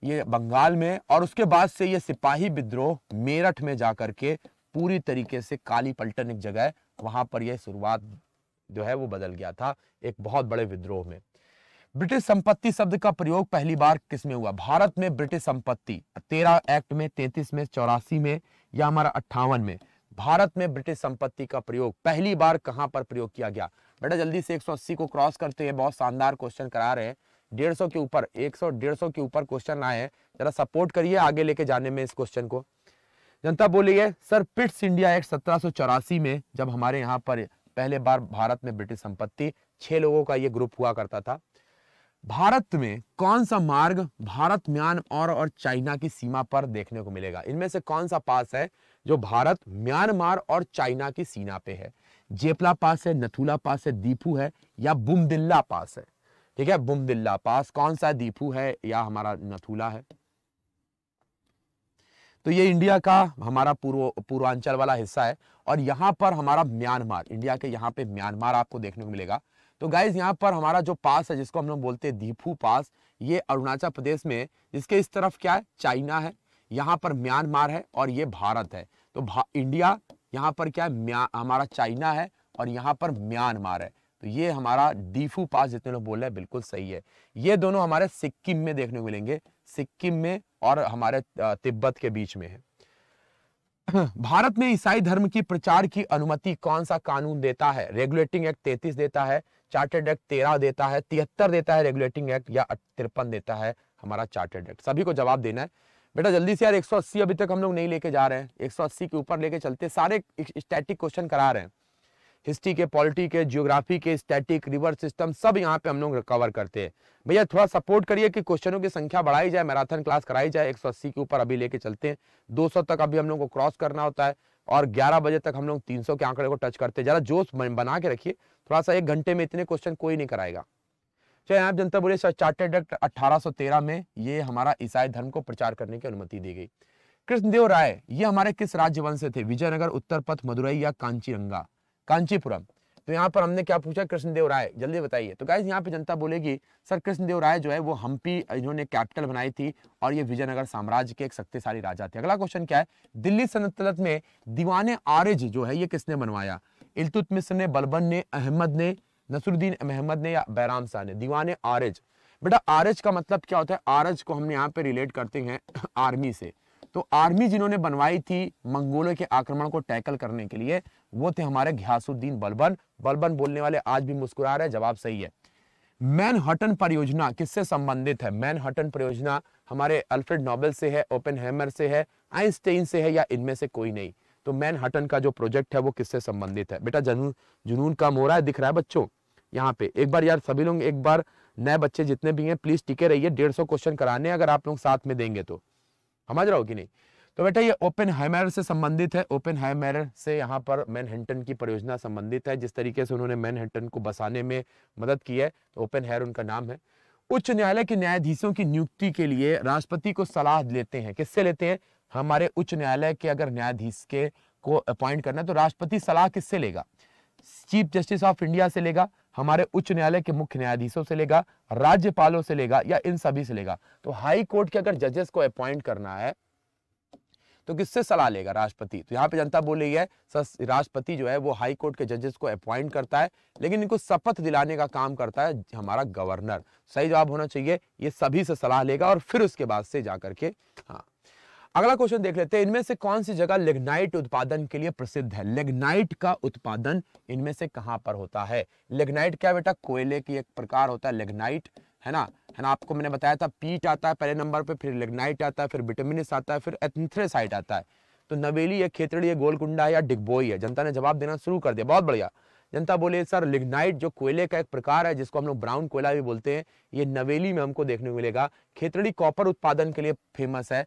S1: ये बंगाल में और उसके बाद से ये सिपाही विद्रोह मेरठ में जा के पूरी तरीके से काली पलटन एक जगह वहां पर यह शुरुआत जो है वो बदल गया था एक बहुत बड़े विद्रोह में ब्रिटिश संपत्ति शब्द का प्रयोग पहली बार किस में हुआ भारत में ब्रिटिश संपत्ति तेरह एक्ट में तैतीस में चौरासी में या हमारा अट्ठावन में भारत में ब्रिटिश संपत्ति का प्रयोग पहली बार कहां पर प्रयोग किया गया बेटा जल्दी से 180 को क्रॉस करते हैं बहुत शानदार क्वेश्चन करा रहे हैं डेढ़ सौ के ऊपर एक सौ डेढ़ सौ के ऊपर क्वेश्चन आए जरा सपोर्ट करिए आगे लेके जाने में इस क्वेश्चन को जनता बोली है सर पिट्स इंडिया एक्ट सत्रह में जब हमारे यहाँ पर पहले बार भारत में ब्रिटिश संपत्ति छह लोगों का ये ग्रुप हुआ करता था भारत में कौन सा मार्ग भारत म्यांमार और चाइना की सीमा पर देखने को मिलेगा इनमें से कौन सा पास है जो भारत म्यांमार और चाइना की सीमा पे है जेपला पास है नथुला पास है दीपू है या बुमदिल्ला पास है ठीक है बुमदिल्ला पास कौन सा दीपू है या हमारा नथुला है तो ये इंडिया का हमारा पूर्व पूर्वांचल वाला हिस्सा है और यहाँ पर हमारा म्यांमार इंडिया के यहाँ पे म्यांमार आपको देखने को मिलेगा तो गाइज यहाँ पर हमारा जो पास है जिसको हम लोग बोलते हैं दीपू पास ये अरुणाचल प्रदेश में जिसके इस तरफ क्या है चाइना है यहाँ पर म्यांमार है और ये भारत है तो भा इंडिया यहाँ पर क्या है हमारा चाइना है और यहाँ पर म्यांमार है तो ये हमारा डीफू पास जितने लोग बोल रहे हैं बिल्कुल सही है ये दोनों हमारे सिक्किम में देखने को मिलेंगे सिक्किम में और हमारे तिब्बत के बीच में है भारत में ईसाई धर्म की प्रचार की अनुमति कौन सा कानून देता है रेगुलेटिंग एक्ट तैतीस देता है चार्टर्ड एक्ट तेरह देता है तिहत्तर देता है रेगुलेटिंग एक्ट या तिरपन देता है हमारा चार्टर्ड एक्ट सभी को जवाब देना है बेटा जल्दी से यार 180 अभी तक हम लोग नहीं लेके जा रहे हैं 180 के ऊपर लेके चलते सारे स्टैटिक क्वेश्चन करा रहे हैं हिस्ट्री के पॉलिटी के जियोग्राफी के स्टैटिक रिवर्स सिस्टम सब यहाँ पे हम लोग कवर करते हैं भैया थोड़ा सपोर्ट करिए कि क्वेश्चनों की संख्या बढ़ाई जाए मैराथन क्लास कराई जाए 180 के ऊपर अभी लेके चलते हैं 200 तक अभी हम लोग को क्रॉस करना होता है और 11 बजे तक हम लोग 300 के आंकड़े को टच करते हैं जरा जोश बना के रखिए थोड़ा सा एक घंटे में इतने क्वेश्चन कोई नहीं कराएगा चाहे आप जनता बोले चार्टर्ड एक्ट 1813 में ये हमारा ईसाई धर्म को प्रचार करने की अनुमति दी गई कृष्णदेव राय ये हमारे किस राज्य वंश से थे विजयनगर पथ मदुरई या कांचीरंगा कांचीपुरम तो यहाँ पर हमने क्या पूछा कृष्णदेव राय जल्दी बताइए तो गाइज यहाँ पे जनता बोलेगी सर कृष्णदेव राय जो है वो हम्पी इन्होंने कैपिटल बनाई थी और ये विजयनगर साम्राज्य के एक शक्तिशाली राजा थे अगला क्वेश्चन क्या है दिल्ली सनतलत में दीवाने आरज जो है ये किसने बनवाया मिश्र ने बलबन ने अहमद ने नसरुद्दीन अहमद ने या बैराम शाह ने दीवान आरज बेटा आरज का मतलब क्या होता है आरज को हमने यहाँ पे रिलेट करते हैं आर्मी से तो आर्मी जिन्होंने बनवाई थी मंगोलों के आक्रमण को टैकल करने के लिए वो थे हमारे घियासुद्दीन बलबन बलबन बोलने वाले आज भी मुस्कुरा रहे जवाब सही है मैनहटन परियोजना किससे संबंधित है मैनहटन परियोजना हमारे अल्फ्रेड नोबेल से है ओपन हैमर से है आइंस्टीन से है या इनमें से कोई नहीं तो हटन का जो प्रोजेक्ट है वो किससे संबंधित है बेटा जनून जुनून कम हो रहा है दिख रहा है बच्चों यहाँ पे एक बार यार सभी लोग एक बार नए बच्चे जितने भी हैं प्लीज टिके रहिए डेढ़ सौ क्वेश्चन कराने अगर आप लोग साथ में देंगे तो समझ रहा हो कि नहीं तो बेटा ये ओपन हाईमैर से संबंधित है ओपन हाईमैर से यहाँ पर मैनहेंटन की परियोजना संबंधित है जिस तरीके से उन्होंने मैनहेंटन को बसाने में मदद की है तो ओपन हैर उनका नाम है उच्च न्यायालय के न्यायाधीशों की नियुक्ति के लिए राष्ट्रपति को सलाह लेते हैं किससे लेते हैं हमारे उच्च न्यायालय के अगर न्यायाधीश के को अपॉइंट करना है तो राष्ट्रपति सलाह किससे लेगा चीफ जस्टिस ऑफ इंडिया से लेगा हमारे उच्च न्यायालय के मुख्य न्यायाधीशों से लेगा राज्यपालों से लेगा या इन सभी से लेगा तो हाई कोर्ट के अगर जजेस को अपॉइंट करना है तो किससे सलाह लेगा राष्ट्रपति तो यहाँ पे जनता बोल रही है राष्ट्रपति जो है वो हाई कोर्ट के जजेस को अपॉइंट करता है लेकिन इनको शपथ दिलाने का काम करता है हमारा गवर्नर सही जवाब होना चाहिए ये सभी से सलाह लेगा और फिर उसके बाद से जाकर के हाँ अगला क्वेश्चन देख लेते हैं इनमें से कौन सी जगह लेग्नाइट उत्पादन के लिए प्रसिद्ध है लेग्नाइट का उत्पादन इनमें से कहां पर होता है लेग्नाइट क्या बेटा कोयले की एक प्रकार होता है लेग्नाइट है ना है ना आपको मैंने बताया था पीट आता है पहले नंबर पे फिर लेग्नाइट आता है फिर विटामिनस आता है फिर एथ्रेसाइट आता है तो नवेली या खेतड़ी या गोलकुंडा है या डिगबोई है जनता ने जवाब देना शुरू कर दिया बहुत बढ़िया जनता बोले सर लिग्नाइट जो कोयले का एक प्रकार है जिसको हम लोग ब्राउन कोयला भी बोलते हैं ये नवेली में हमको देखने को मिलेगा खेतड़ी कॉपर उत्पादन के लिए फेमस है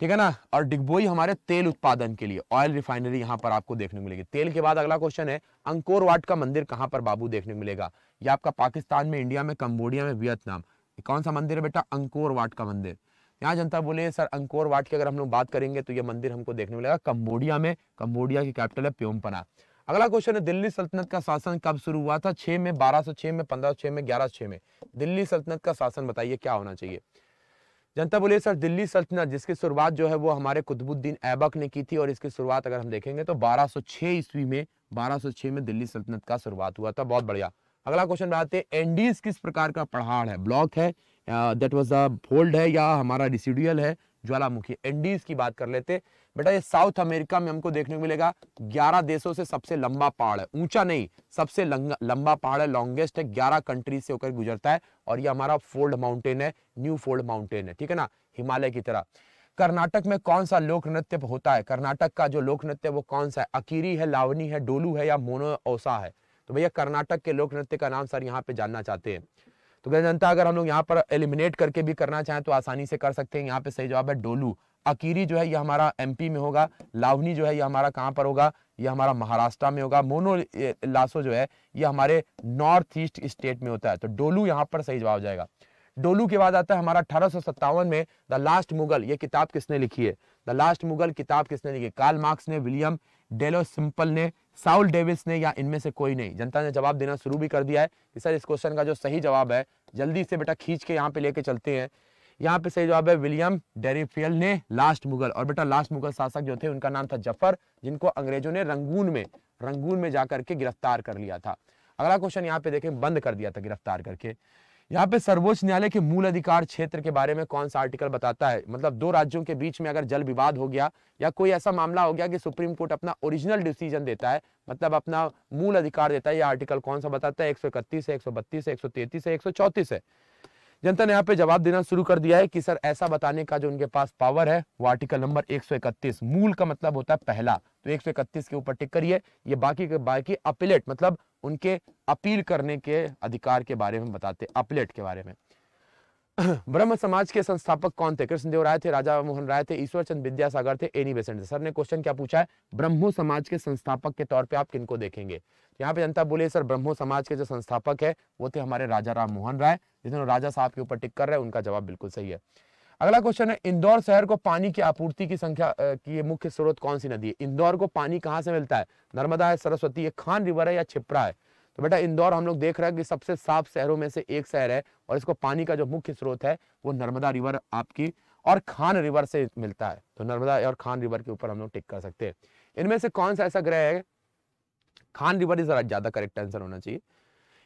S1: ठीक है ना और डिगबोई हमारे तेल उत्पादन के लिए ऑयल रिफाइनरी यहाँ पर आपको देखने को मिलेगी तेल के बाद अगला क्वेश्चन है अंकोर वाट का मंदिर कहाँ पर बाबू देखने को मिलेगा या आपका पाकिस्तान में इंडिया में कंबोडिया में वियतनाम कौन सा मंदिर है बेटा अंकोर वाट का मंदिर यहाँ जनता बोले सर अंकोर वाट की अगर हम लोग बात करेंगे तो ये मंदिर हमको देखने मिलेगा कंबोडिया में कंबोडिया की कैपिटल है प्योमपना अगला क्वेश्चन है दिल्ली सल्तनत का शासन कब शुरू हुआ था छह में बारह सौ छः में पंद्रह सौ में ग्यारह सौ में दिल्ली सल्तनत का शासन बताइए क्या होना चाहिए जनता बोलिए सर दिल्ली सल्तनत जिसकी शुरुआत जो है वो हमारे कुतुबुद्दीन ऐबक ने की थी और इसकी शुरुआत अगर हम देखेंगे तो 1206 ईस्वी में 1206 में दिल्ली सल्तनत का शुरुआत हुआ था बहुत बढ़िया अगला क्वेश्चन बताते हैं एंडीज किस प्रकार का पहाड़ है ब्लॉक है देट वॉज अ फोल्ड है या हमारा डिसीडियल है ज्वालामुखी एंडीज की बात कर लेते बेटा ये साउथ अमेरिका में हमको देखने को मिलेगा 11 देशों से सबसे लंबा पहाड़ है ऊंचा नहीं सबसे लंबा पहाड़ है लॉन्गेस्ट है 11 कंट्री से होकर गुजरता है और ये हमारा फोल्ड माउंटेन है न्यू फोल्ड माउंटेन है ठीक है ना हिमालय की तरह कर्नाटक में कौन सा लोक नृत्य होता है कर्नाटक का जो लोक नृत्य वो कौन सा है अकीरी है लावनी है डोलू है या मोनो ओसा है तो भैया कर्नाटक के लोक नृत्य का नाम सर यहाँ पे जानना चाहते हैं तो जनता अगर हम लोग यहाँ पर एलिमिनेट करके भी करना चाहें तो आसानी से कर सकते हैं यहाँ पे सही जवाब है डोलू अकीरी जो है ये हमारा एमपी में होगा लावनी जो है ये हमारा कहाँ पर होगा ये हमारा महाराष्ट्र में होगा मोनो लासो जो है ये हमारे नॉर्थ ईस्ट स्टेट में होता है तो डोलू यहाँ पर सही जवाब जाएगा डोलू के बाद आता है हमारा अठारह में द लास्ट मुगल ये किताब किसने लिखी है द लास्ट मुगल किताब किसने लिखी कार्ल मार्क्स ने विलियम डेलो सिंपल ने साउल डेविस ने या इनमें से कोई नहीं जनता ने जवाब देना शुरू भी कर दिया है कि सर इस क्वेश्चन का जो सही जवाब है जल्दी से बेटा खींच के यहाँ पे लेके चलते हैं यहाँ पे सही जवाब है विलियम डेरीफियल ने लास्ट मुगल और बेटा लास्ट मुगल शासक जो थे उनका नाम था जफर जिनको अंग्रेजों ने रंगून में रंगून में जाकर के गिरफ्तार कर लिया था अगला क्वेश्चन यहाँ पे देखें बंद कर दिया था गिरफ्तार करके यहाँ पे सर्वोच्च न्यायालय के मूल अधिकार क्षेत्र के बारे में कौन सा आर्टिकल बताता है मतलब दो राज्यों के बीच में अगर जल विवाद हो गया या कोई ऐसा मामला हो गया कि सुप्रीम कोर्ट अपना ओरिजिनल डिसीजन देता है मतलब अपना मूल अधिकार देता है यह आर्टिकल कौन सा बताता है एक सौ इकतीस है एक सौ बत्तीस है एक सौ तैतीस है एक सौ चौतीस है जनता ने यहाँ पे जवाब देना शुरू कर दिया है कि सर ऐसा बताने का जो उनके पास पावर है वो आर्टिकल नंबर 131 मूल का मतलब होता है पहला तो 131 के ऊपर टिक करिए ये बाकी के बाकी अपीलेट मतलब उनके अपील करने के अधिकार के बारे में बताते अपीलेट के बारे में ब्रह्म समाज के संस्थापक कौन थे कृष्णदेव राय थे राजा मोहन राय थे ईश्वर चंद विद्यासागर थे एनी बेसेंट सर ने क्वेश्चन क्या पूछा है ब्रह्मो समाज के संस्थापक के तौर पे आप किनको देखेंगे यहाँ पे जनता बोले सर ब्रह्मो समाज के जो संस्थापक है वो थे हमारे राजा राम मोहन राय जिन्होंने राजा साहब के ऊपर टिक कर रहे उनका जवाब बिल्कुल सही है अगला क्वेश्चन है इंदौर शहर को पानी की आपूर्ति की संख्या की मुख्य स्रोत कौन सी नदी है इंदौर को पानी कहाँ से मिलता है नर्मदा है सरस्वती है खान रिवर है या छिप्रा है तो बेटा इंदौर हम लोग देख रहे हैं कि सबसे साफ शहरों में से एक शहर है और इसको पानी का जो मुख्य स्रोत है वो नर्मदा रिवर आपकी और खान रिवर से मिलता है तो नर्मदा और खान रिवर के ऊपर हम लोग टिक कर सकते हैं इनमें से कौन सा ऐसा ग्रह है खान रिवर इज ज्यादा करेक्ट आंसर होना चाहिए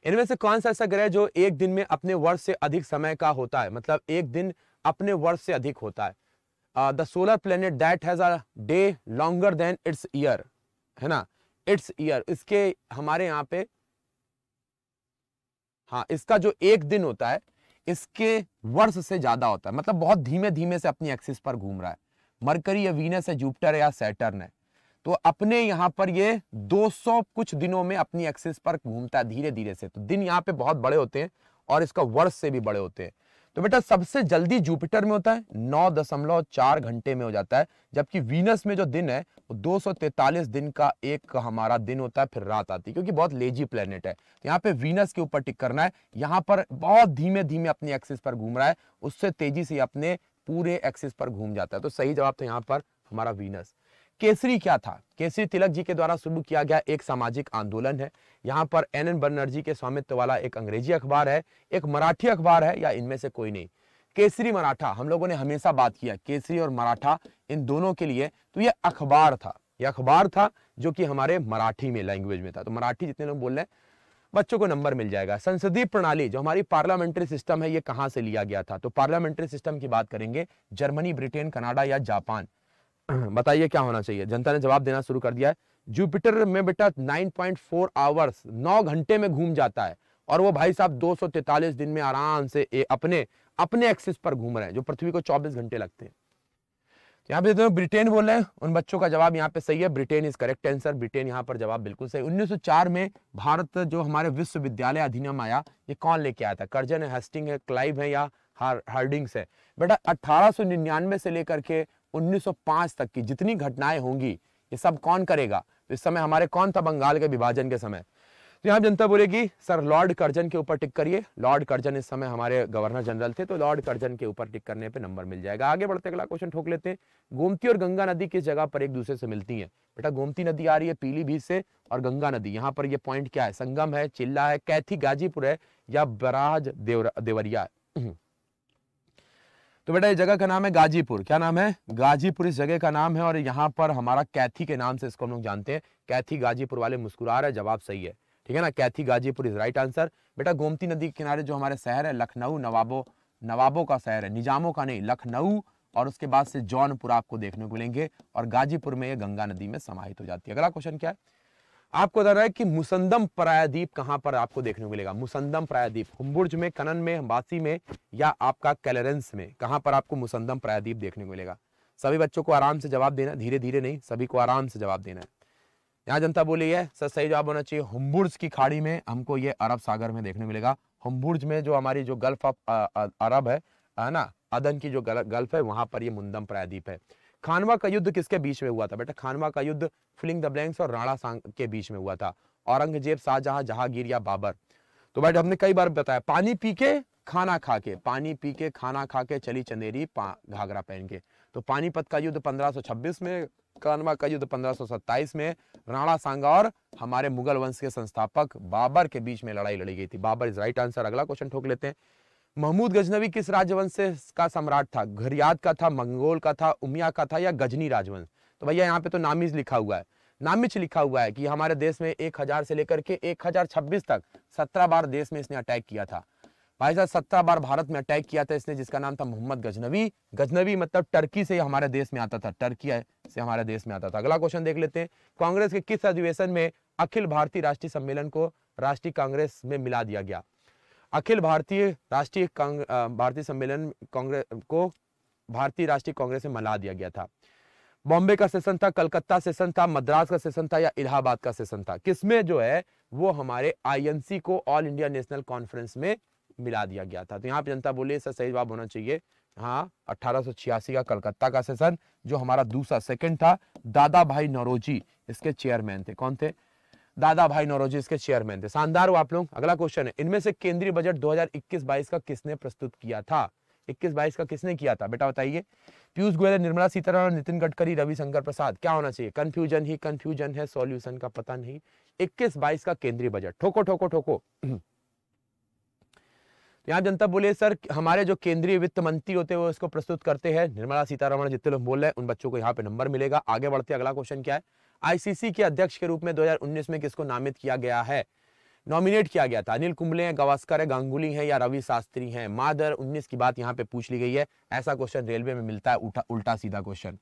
S1: इनमें से कौन सा ऐसा ग्रह जो एक दिन में अपने वर्ष से अधिक समय का होता है मतलब एक दिन अपने वर्ष से अधिक होता है the solar planet that has day longer than its year है ना इट्स ईयर इसके हमारे यहाँ पे हाँ इसका जो एक दिन होता है इसके वर्ष से ज्यादा होता है मतलब बहुत धीमे धीमे से अपनी एक्सिस पर घूम रहा है मरकरी या वीनस है जुपिटर या सैटर्न है तो अपने यहाँ पर ये 200 कुछ दिनों में अपनी एक्सिस पर घूमता है धीरे धीरे से तो दिन यहाँ पे बहुत बड़े होते हैं और इसका वर्ष से भी बड़े होते हैं तो बेटा सबसे जल्दी जुपिटर में होता है नौ दशमलव चार घंटे में हो जाता है जबकि वीनस में जो दिन है वो तैतालीस दिन का एक हमारा दिन होता है फिर रात आती है क्योंकि बहुत लेजी प्लेनेट है तो यहाँ पे वीनस के ऊपर टिक करना है यहाँ पर बहुत धीमे धीमे अपने एक्सिस पर घूम रहा है उससे तेजी से अपने पूरे एक्सिस पर घूम जाता है तो सही जवाब तो यहाँ पर हमारा वीनस केसरी क्या था केसरी तिलक जी के द्वारा शुरू किया गया एक सामाजिक आंदोलन है यहाँ पर एन एन बनर्जी के स्वामित्व वाला एक अंग्रेजी अखबार है एक मराठी अखबार है या इनमें से कोई नहीं केसरी मराठा हम लोगों ने हमेशा बात किया केसरी और मराठा इन दोनों के लिए तो ये अखबार था ये अखबार था जो कि हमारे मराठी में लैंग्वेज में था तो मराठी जितने लोग बोल रहे हैं बच्चों को नंबर मिल जाएगा संसदीय प्रणाली जो हमारी पार्लियामेंट्री सिस्टम है ये कहां से लिया गया था तो पार्लियामेंट्री सिस्टम की बात करेंगे जर्मनी ब्रिटेन कनाडा या जापान बताइए क्या होना चाहिए जनता ने जवाब देना शुरू कर दिया है जुपिटर में बेटा 9.4 पॉइंट आवर्स नौ घंटे में घूम जाता है और वो भाई साहब दो दिन में आराम से ए, अपने अपने एक्सिस पर घूम रहे हैं जो पृथ्वी को 24 घंटे लगते हैं तो यहाँ पे दोनों ब्रिटेन बोल रहे हैं उन बच्चों का जवाब यहाँ पे सही है Britain is correct answer Britain यहाँ पर जवाब बिल्कुल सही उन्नीस में भारत जो हमारे विश्वविद्यालय अधिनियम आया ये कौन लेके आया था कर्जन है हेस्टिंग है क्लाइव है या हार्डिंग्स है बेटा 1899 से लेकर के 1905 तक की जितनी घटनाएं होंगी ये सब कौन करेगा तो इस समय हमारे कौन था बंगाल के विभाजन के समय तो यहाँ जनता बोलेगी सर लॉर्ड कर्जन के ऊपर टिक करिए लॉर्ड कर्जन इस समय हमारे गवर्नर जनरल थे तो लॉर्ड कर्जन के ऊपर टिक करने पे नंबर मिल जाएगा आगे बढ़ते अगला क्वेश्चन ठोक लेते हैं गोमती और गंगा नदी किस जगह पर एक दूसरे से मिलती है बेटा गोमती नदी आ रही है पीलीभीत से और गंगा नदी यहाँ पर यह पॉइंट क्या है संगम है चिल्ला है कैथी गाजीपुर है या बराज देवरिया तो बेटा ये जगह का नाम है गाजीपुर क्या नाम है गाजीपुर इस जगह का नाम है और यहाँ पर हमारा कैथी के नाम से इसको हम लोग जानते हैं कैथी गाजीपुर वाले मुस्कुरा रहे जवाब सही है ठीक है ना Kaithi Ghazipur is right answer बेटा गोमती नदी के किनारे जो हमारे शहर है लखनऊ नवाबो नवाबों का शहर है निजामों का नहीं लखनऊ और उसके बाद से जौनपुर आपको देखने को मिलेंगे और गाजीपुर में ये गंगा नदी में समाहित हो जाती है अगला क्वेश्चन क्या है आपको बता रहा है कि मुसंदम प्रायद्वीप कहां पर आपको देखने को मिलेगा मुसंदम प्रायद्वीप हुम्बुर्ज में कनन में हम्बासी में या आपका कैलरेंस में कहां पर आपको मुसंदम प्रायद्वीप देखने को मिलेगा सभी बच्चों को आराम से जवाब देना धीरे धीरे नहीं सभी को आराम से जवाब देना है यहाँ जनता बोली है सर सही जवाब होना चाहिए हुम्बुर्ज की खाड़ी में हमको ये अरब सागर में देखने को मिलेगा हुम्बुर्ज में जो हमारी जो गल्फ ऑफ अरब है है ना अदन की जो गल्फ है वहां पर ये मुंदम प्रायद्वीप है खानवा का युद्ध किसके बीच में हुआ था बेटा खानवा का युद्ध फिलिंग द ब्लैंक्स और राणा सांग के बीच में हुआ था औरंगजेब शाहजहां जहांगीर या बाबर तो बेटा हमने कई बार बताया पानी पी के खाना खा के पानी पी के खाना खा के चली चंदेरी घाघरा पहन के तो पानीपत का युद्ध 1526 में कानवा का युद्ध 1527 में राणा सांगा और हमारे मुगल वंश के संस्थापक बाबर के बीच में लड़ाई लड़ी गई थी बाबर इज राइट आंसर अगला क्वेश्चन ठोक लेते हैं महमूद गजनवी किस राजवंश से का सम्राट था घरियाद का था मंगोल का था उमिया का था या गजनी राजवंश तो भैया यहाँ पे तो नामिज लिखा हुआ है नामिच लिखा हुआ है कि हमारे देश में एक हजार से लेकर के एक हजार छब्बीस तक सत्रह बार देश में इसने अटैक किया था भाई साहब सत्रह बार भारत में अटैक किया था इसने जिसका नाम था मोहम्मद गजनवी गजनवी मतलब टर्की से हमारे देश में आता था टर्की से हमारे देश में आता था अगला क्वेश्चन देख लेते हैं कांग्रेस के किस अधिवेशन में अखिल भारतीय राष्ट्रीय सम्मेलन को राष्ट्रीय कांग्रेस में मिला दिया गया अखिल भारतीय राष्ट्रीय भारतीय सम्मेलन कांग्रेस को भारतीय राष्ट्रीय कांग्रेस में मला दिया गया था बॉम्बे का सेशन था कलकत्ता सेशन था मद्रास का सेशन था या इलाहाबाद का सेशन था किसमें जो है वो हमारे आईएनसी को ऑल इंडिया नेशनल कॉन्फ्रेंस में मिला दिया गया था तो यहाँ पे जनता बोले इसका सही जवाब होना चाहिए हाँ अठारह का कलकत्ता का सेशन जो हमारा दूसरा सेकंड था दादा भाई नरोजी इसके चेयरमैन थे कौन थे दादा भाई नौरोजी इसके चेयरमैन थे शानदार हो आप लोग अगला क्वेश्चन है इनमें से केंद्रीय बजट 2021-22 का किसने प्रस्तुत किया था 21-22 का किसने किया था बेटा बताइए पीयूष गोयल निर्मला सीतारमण नितिन गडकरी रविशंकर प्रसाद क्या होना चाहिए कंफ्यूजन ही कंफ्यूजन है सॉल्यूशन का पता नहीं इक्कीस बाईस का केंद्रीय बजट ठोको ठोको ठोको यहाँ जनता बोले सर हमारे जो केंद्रीय वित्त मंत्री होते हैं वो इसको प्रस्तुत करते हैं निर्मला सीतारमण जितने लोग बोल रहे हैं उन बच्चों को यहाँ पे नंबर मिलेगा आगे बढ़ते अगला क्वेश्चन क्या है आईसीसी के अध्यक्ष के रूप में 2019 में किसको नामित किया गया है नॉमिनेट किया गया था अनिल कुंबले हैं गवास्कर है गांगुली हैं या रवि शास्त्री हैं माँ दर उन्नीस की बात यहाँ पे पूछ ली गई है ऐसा क्वेश्चन रेलवे में मिलता है उल्टा उल्टा सीधा क्वेश्चन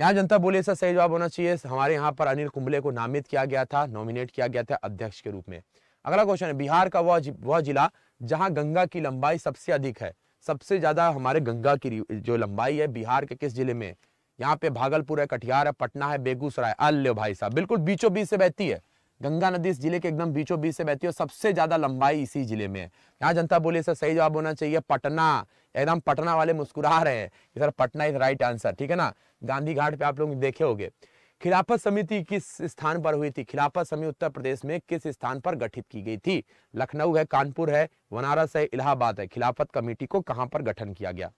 S1: यहाँ जनता बोले सर सही जवाब होना चाहिए हमारे यहाँ पर अनिल कुंबले को नामित किया गया था नॉमिनेट किया गया था अध्यक्ष के रूप में अगला क्वेश्चन है बिहार का वह वह जिला जहाँ गंगा की लंबाई सबसे अधिक है सबसे ज्यादा हमारे गंगा की जो लंबाई है बिहार के किस जिले में यहाँ पे भागलपुर है कटिहार है पटना है बेगूसराय अल्ले भाई साहब बिल्कुल बीचों बीच से बहती है गंगा नदी इस जिले के एकदम बीचों बीच से बहती है सबसे ज्यादा लंबाई इसी जिले में है यहाँ जनता बोले सर सही जवाब होना चाहिए पटना एकदम पटना वाले मुस्कुरा रहे हैं sir Patna is right answer ठीक है ना गांधी घाट पे आप लोग देखे होंगे खिलाफत समिति किस स्थान पर हुई थी खिलाफत समिति उत्तर प्रदेश में किस स्थान पर गठित की गई थी लखनऊ है कानपुर है बनारस है इलाहाबाद है खिलाफत कमेटी को कहां पर गठन किया गया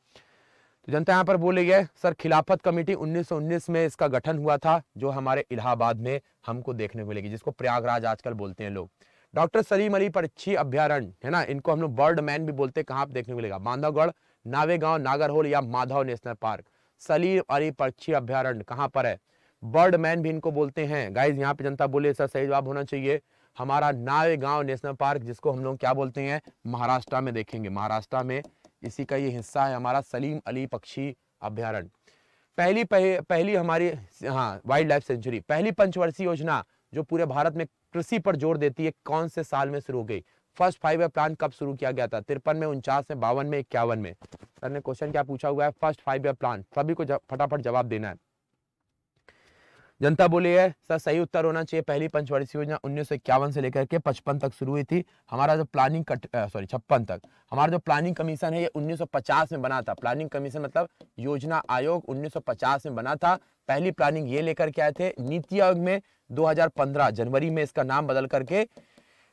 S1: तो जनता यहाँ पर बोले गए सर खिलाफत कमेटी 1919 में इसका गठन हुआ था जो हमारे इलाहाबाद में हमको देखने को मिलेगी जिसको प्रयागराज आजकल बोलते हैं लोग डॉक्टर सलीम अली पक्षी अभ्यारण्य है ना इनको हम लोग बर्ड मैन भी बोलते हैं कहाँ देखने को मिलेगा बांधवगढ़ नावेगांव नागरहोल या माधव नेशनल पार्क सलीम अली पक्षी अभ्यारण्य कहाँ पर है बर्ड मैन भी इनको बोलते हैं गाइज यहाँ पे जनता बोले सर सही जवाब होना चाहिए हमारा नावेगांव नेशनल पार्क जिसको हम लोग क्या बोलते हैं महाराष्ट्र में देखेंगे महाराष्ट्र में इसी का ये हिस्सा है हमारा सलीम अली पक्षी अभ्यारण पहली पह, पहली हमारी हाँ वाइल्ड लाइफ सेंचुरी पहली पंचवर्षीय योजना जो पूरे भारत में कृषि पर जोर देती है कौन से साल में शुरू हो गई फर्स्ट फाइव ईयर प्लान कब शुरू किया गया था तिरपन में उनचास में बावन में इक्यावन में सर ने क्वेश्चन क्या पूछा हुआ है फर्स्ट फाइव ईयर प्लान सभी को फटाफट जवाब देना है जनता बोली है सर सही उत्तर होना चाहिए पहली पंचवर्षीय योजना उन्नीस से लेकर के पचपन तक शुरू हुई थी हमारा जो प्लानिंग कट सॉरी छप्पन तक हमारा जो प्लानिंग कमीशन है ये 1950 में बना था प्लानिंग कमीशन मतलब योजना आयोग 1950 में बना था पहली प्लानिंग ये लेकर के आए थे नीति आयोग में 2015 जनवरी में इसका नाम बदल करके